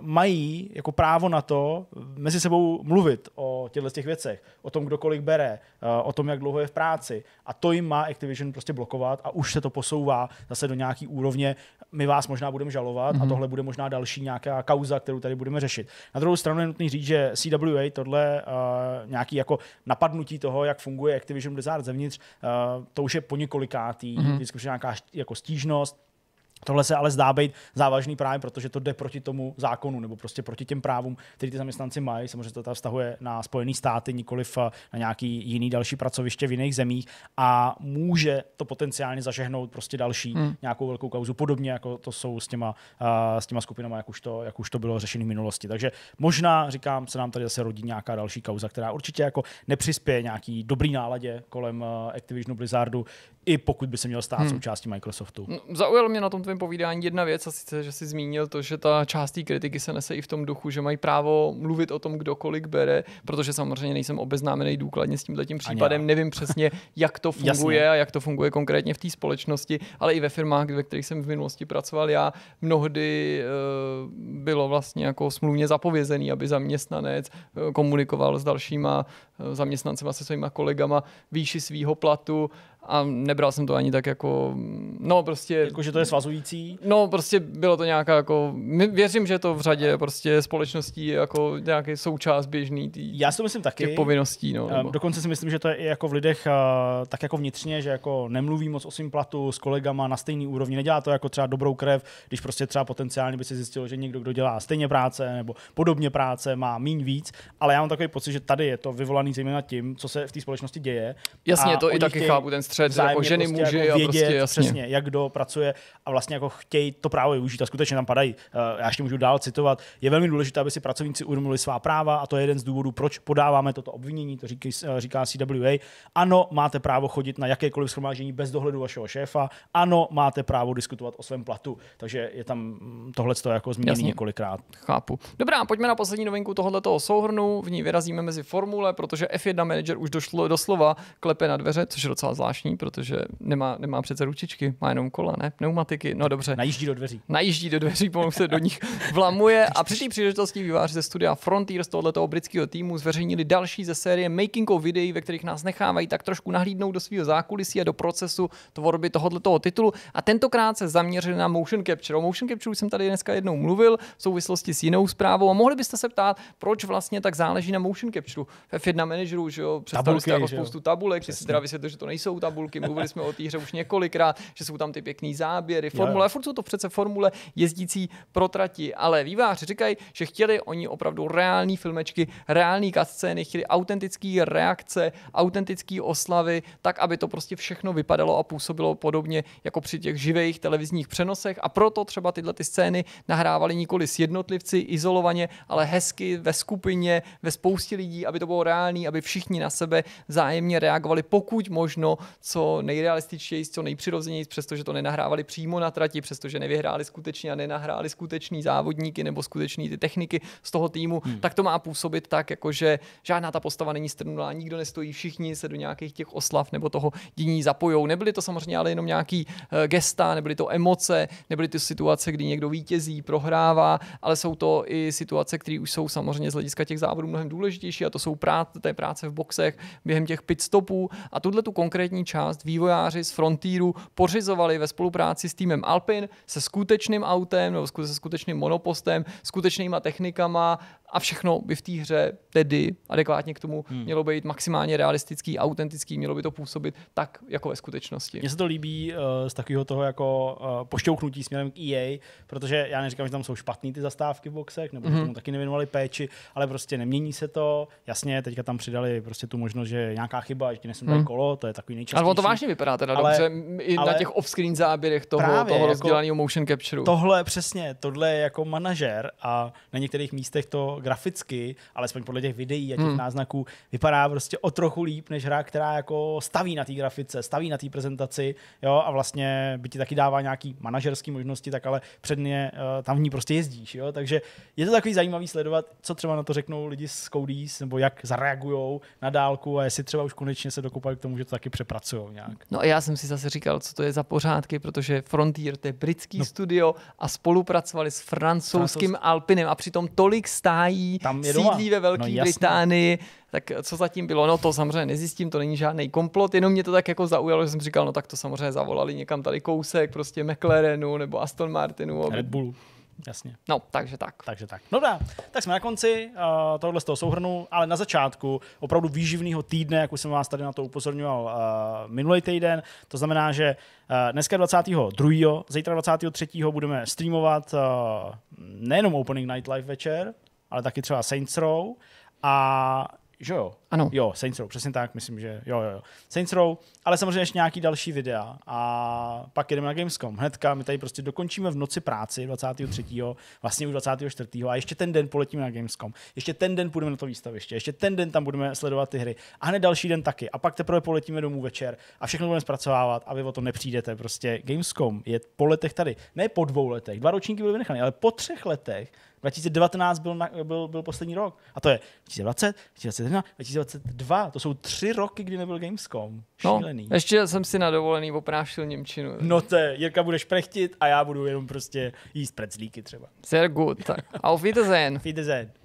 [SPEAKER 2] mají jako právo na to mezi sebou mluvit o těchto těch věcech, o tom, kdo kolik bere, o tom, jak dlouho je v práci. A to jim má Activision prostě blokovat a už se to posouvá zase do nějaký úrovně. My vás možná budeme žalovat mm-hmm. a mhm. tohle bude možná další nějaká kauza, kterou tady budeme řešit. Na druhou stranu je nutný říct, že CWA tohle uh, nějaký jako napadnutí toho, jak funguje Activision Blizzard zevnitř, uh, to už je po několikátý, mm-hmm. vždycky nějaká jako stížnost, Tohle se ale zdá být závažný právě, protože to jde proti tomu zákonu nebo prostě proti těm právům, který ty zaměstnanci mají. Samozřejmě to ta vztahuje na Spojené státy, nikoliv eh, na nějaký jiný další pracoviště v jiných zemích a může to potenciálně zažehnout prostě další hmm. nějakou velkou kauzu, podobně jako to jsou s těma, uh, s těma skupinama, jak už, to, jak už to bylo řešeno v minulosti. Takže možná, říkám, se nám tady zase rodí nějaká další kauza, která určitě jako nepřispěje nějaký dobrý náladě kolem eh, Activisionu Blizzardu, i pokud by se měl stát hmm. součástí Microsoftu.
[SPEAKER 1] Zaujal mě na tom tvým tvém povídání jedna věc, a sice, že jsi zmínil to, že ta část té kritiky se nese i v tom duchu, že mají právo mluvit o tom, kdo kolik bere, protože samozřejmě nejsem obeznámený důkladně s tím případem, Ani nevím přesně, jak to funguje a jak to funguje konkrétně v té společnosti, ale i ve firmách, ve kterých jsem v minulosti pracoval já, mnohdy eh, bylo vlastně jako smluvně zapovězený, aby zaměstnanec eh, komunikoval s dalšíma eh, zaměstnancema, se svými kolegama výši svého platu a nebral jsem to ani tak jako, no prostě... Jako, že to je svazující? No prostě bylo to nějaká jako, my věřím, že to v řadě prostě společností jako nějaký součást běžný tý, Já si myslím taky. Těch povinností, no. Nebo...
[SPEAKER 2] Dokonce si myslím, že to je i jako v lidech tak jako vnitřně, že jako nemluví moc o svým platu s kolegama na stejný úrovni, nedělá to jako třeba dobrou krev, když prostě třeba potenciálně by se zjistilo, že někdo, kdo dělá stejně práce nebo podobně práce, má míň víc, ale já mám takový pocit, že tady je to vyvolaný zejména tím, co se v té společnosti děje. Jasně, to i taky chtěj... chápu ten střed jako ženy, prostě muži jako vědět, a prostě jasně. přesně, jak kdo pracuje a vlastně jako chtějí to právo využít a skutečně tam padají. Eh, já ještě můžu dál citovat. Je velmi důležité, aby si pracovníci uvědomili svá práva a to je jeden z důvodů, proč podáváme toto obvinění, to eh, říká, říká CWA. Ano, máte právo chodit na jakékoliv schromáždění bez dohledu vašeho šéfa. Ano, máte právo diskutovat o svém platu. Takže je tam mm, tohle jako zmíněné několikrát. Chápu.
[SPEAKER 1] Dobrá, pojďme na poslední novinku tohoto souhrnu. V ní vyrazíme mezi formule, protože F1 manager už došlo doslova klepe na dveře, což je docela zvláštní zvláštní, protože nemá, nemá přece ručičky, má jenom kola, ne? Pneumatiky, no dobře. Najíždí do dveří. Najíždí do dveří, pomalu se do nich vlamuje a při té příležitosti výváři ze studia Frontier z tohoto britského týmu zveřejnili další ze série making of videí, ve kterých nás nechávají tak trošku nahlídnout do svého zákulisí a do procesu tvorby tohoto titulu. A tentokrát se zaměřili na motion capture. O motion capture jsem tady dneska jednou mluvil v souvislosti s jinou zprávou a mohli byste se ptát, proč vlastně tak záleží na motion capture. F1 manageru, že jo, představili jste jako spoustu tabulek, že si teda vysvětlili, že to nejsou tabulky tabulky, mluvili jsme o té hře už několikrát, že jsou tam ty pěkný záběry, formule, jo. furt jsou to přece formule jezdící pro trati, ale výváři říkají, že chtěli oni opravdu reální filmečky, reální kascény, chtěli autentické reakce, autentické oslavy, tak, aby to prostě všechno vypadalo a působilo podobně jako při těch živých televizních přenosech a proto třeba tyhle ty scény nahrávali nikoli s jednotlivci izolovaně, ale hezky ve skupině, ve spoustě lidí, aby to bylo reálný, aby všichni na sebe zájemně reagovali, pokud možno co nejrealističtěji, co nejpřirozeněji, přestože to nenahrávali přímo na trati, přestože nevyhráli skutečně a nenahráli skutečný závodníky nebo skutečný ty techniky z toho týmu, hmm. tak to má působit tak, jakože žádná ta postava není strnulá, nikdo nestojí, všichni se do nějakých těch oslav nebo toho dění zapojou. Nebyly to samozřejmě ale jenom nějaký eh, gesta, nebyly to emoce, nebyly to situace, kdy někdo vítězí, prohrává, ale jsou to i situace, které už jsou samozřejmě z hlediska těch závodů mnohem důležitější a to jsou práce, té práce v boxech během těch stopů a tuhle tu konkrétní část vývojáři z Frontieru pořizovali ve spolupráci s týmem Alpin se skutečným autem nebo se skutečným monopostem, skutečnýma technikama, a všechno by v té hře tedy adekvátně k tomu hmm. mělo být maximálně realistický, autentický, mělo by to působit
[SPEAKER 2] tak, jako ve skutečnosti. Mně se to líbí uh, z takového toho jako uh, pošťouchnutí směrem k EA, protože já neříkám, že tam jsou špatné ty zastávky v boxech, nebo hmm. že mhm. tomu taky nevěnovali péči, ale prostě nemění se to. Jasně, teďka tam přidali prostě tu možnost, že nějaká chyba, že ti nesem mhm. hmm. kolo, to je takový nejčastější. Ale on to vážně vypadá teda ale, dobře, i ale, na těch
[SPEAKER 1] off-screen záběrech toho, právě, toho jako rozdělaného jako
[SPEAKER 2] motion capture. Tohle přesně, tohle je jako manažer a na některých místech to graficky, alespoň podle těch videí a těch hmm. náznaků, vypadá prostě o trochu líp než hra, která jako staví na té grafice, staví na té prezentaci, jo, a vlastně by ti taky dává nějaký manažerský možnosti, tak ale předně uh, eh, tam v ní prostě jezdíš, jo, takže je to takový zajímavý sledovat, co třeba na to řeknou lidi z Codis, nebo jak zareagují na dálku a jestli třeba už konečně se dokopají k tomu, že to taky přepracují nějak.
[SPEAKER 1] No a já jsem si zase říkal, co to je za pořádky, protože Frontier to je britský no. studio a spolupracovali s francouzským Francouz... Alpinem a přitom tolik stá hájí, Tam je sídlí doma. ve no Velké no, Británii, tak eh, co zatím bylo? No to samozřejmě nezjistím, to není žádný komplot, jenom mě to tak jako zaujalo, že jsem říkal, no tak to samozřejmě zavolali někam tady kousek, prostě McLarenu nebo Aston Martinu. Red Bullu. Jasně. No, takže tak. Takže tak.
[SPEAKER 2] No dá. Tak jsme na konci uh, eh, tohle z toho souhrnu, ale na začátku opravdu výživného týdne, jak už jsem vás tady na to upozorňoval uh, minulý týden. To znamená, že uh, dneska 22. zítra 23. budeme streamovat uh, nejenom Opening Night Live večer, ale taky třeba Saints Row a že jo? Ano. Jo, Saints Row, přesně tak, myslím, že jo, jo, jo. Saints Row, ale samozřejmě ještě nějaký další videa a pak jdeme na Gamescom. Hnedka, my tady prostě dokončíme v noci práci 23. vlastně už 24. a ještě ten den poletíme na Gamescom. Ještě ten den půjdeme na to výstaviště, ještě ten den tam budeme sledovat ty hry a hned další den taky. A pak teprve poletíme domů večer a všechno budeme zpracovávat a vy o to nepřijdete. Prostě Gamescom je po letech tady, ne po dvou letech, dva ročníky byly vynechány, ale po třech letech 2019 byl, na, byl, byl poslední rok. A to je 2020, 2021, 2022. To jsou tři roky, kdy nebyl Gamescom. No, Šílený. No,
[SPEAKER 1] ještě jsem si na dovolený oprášil Němčinu. No to je, Jirka
[SPEAKER 2] bude šprechtit a já budu jenom prostě jíst preclíky třeba. Sehr gut. Auf Wiedersehen. Auf Wiedersehen.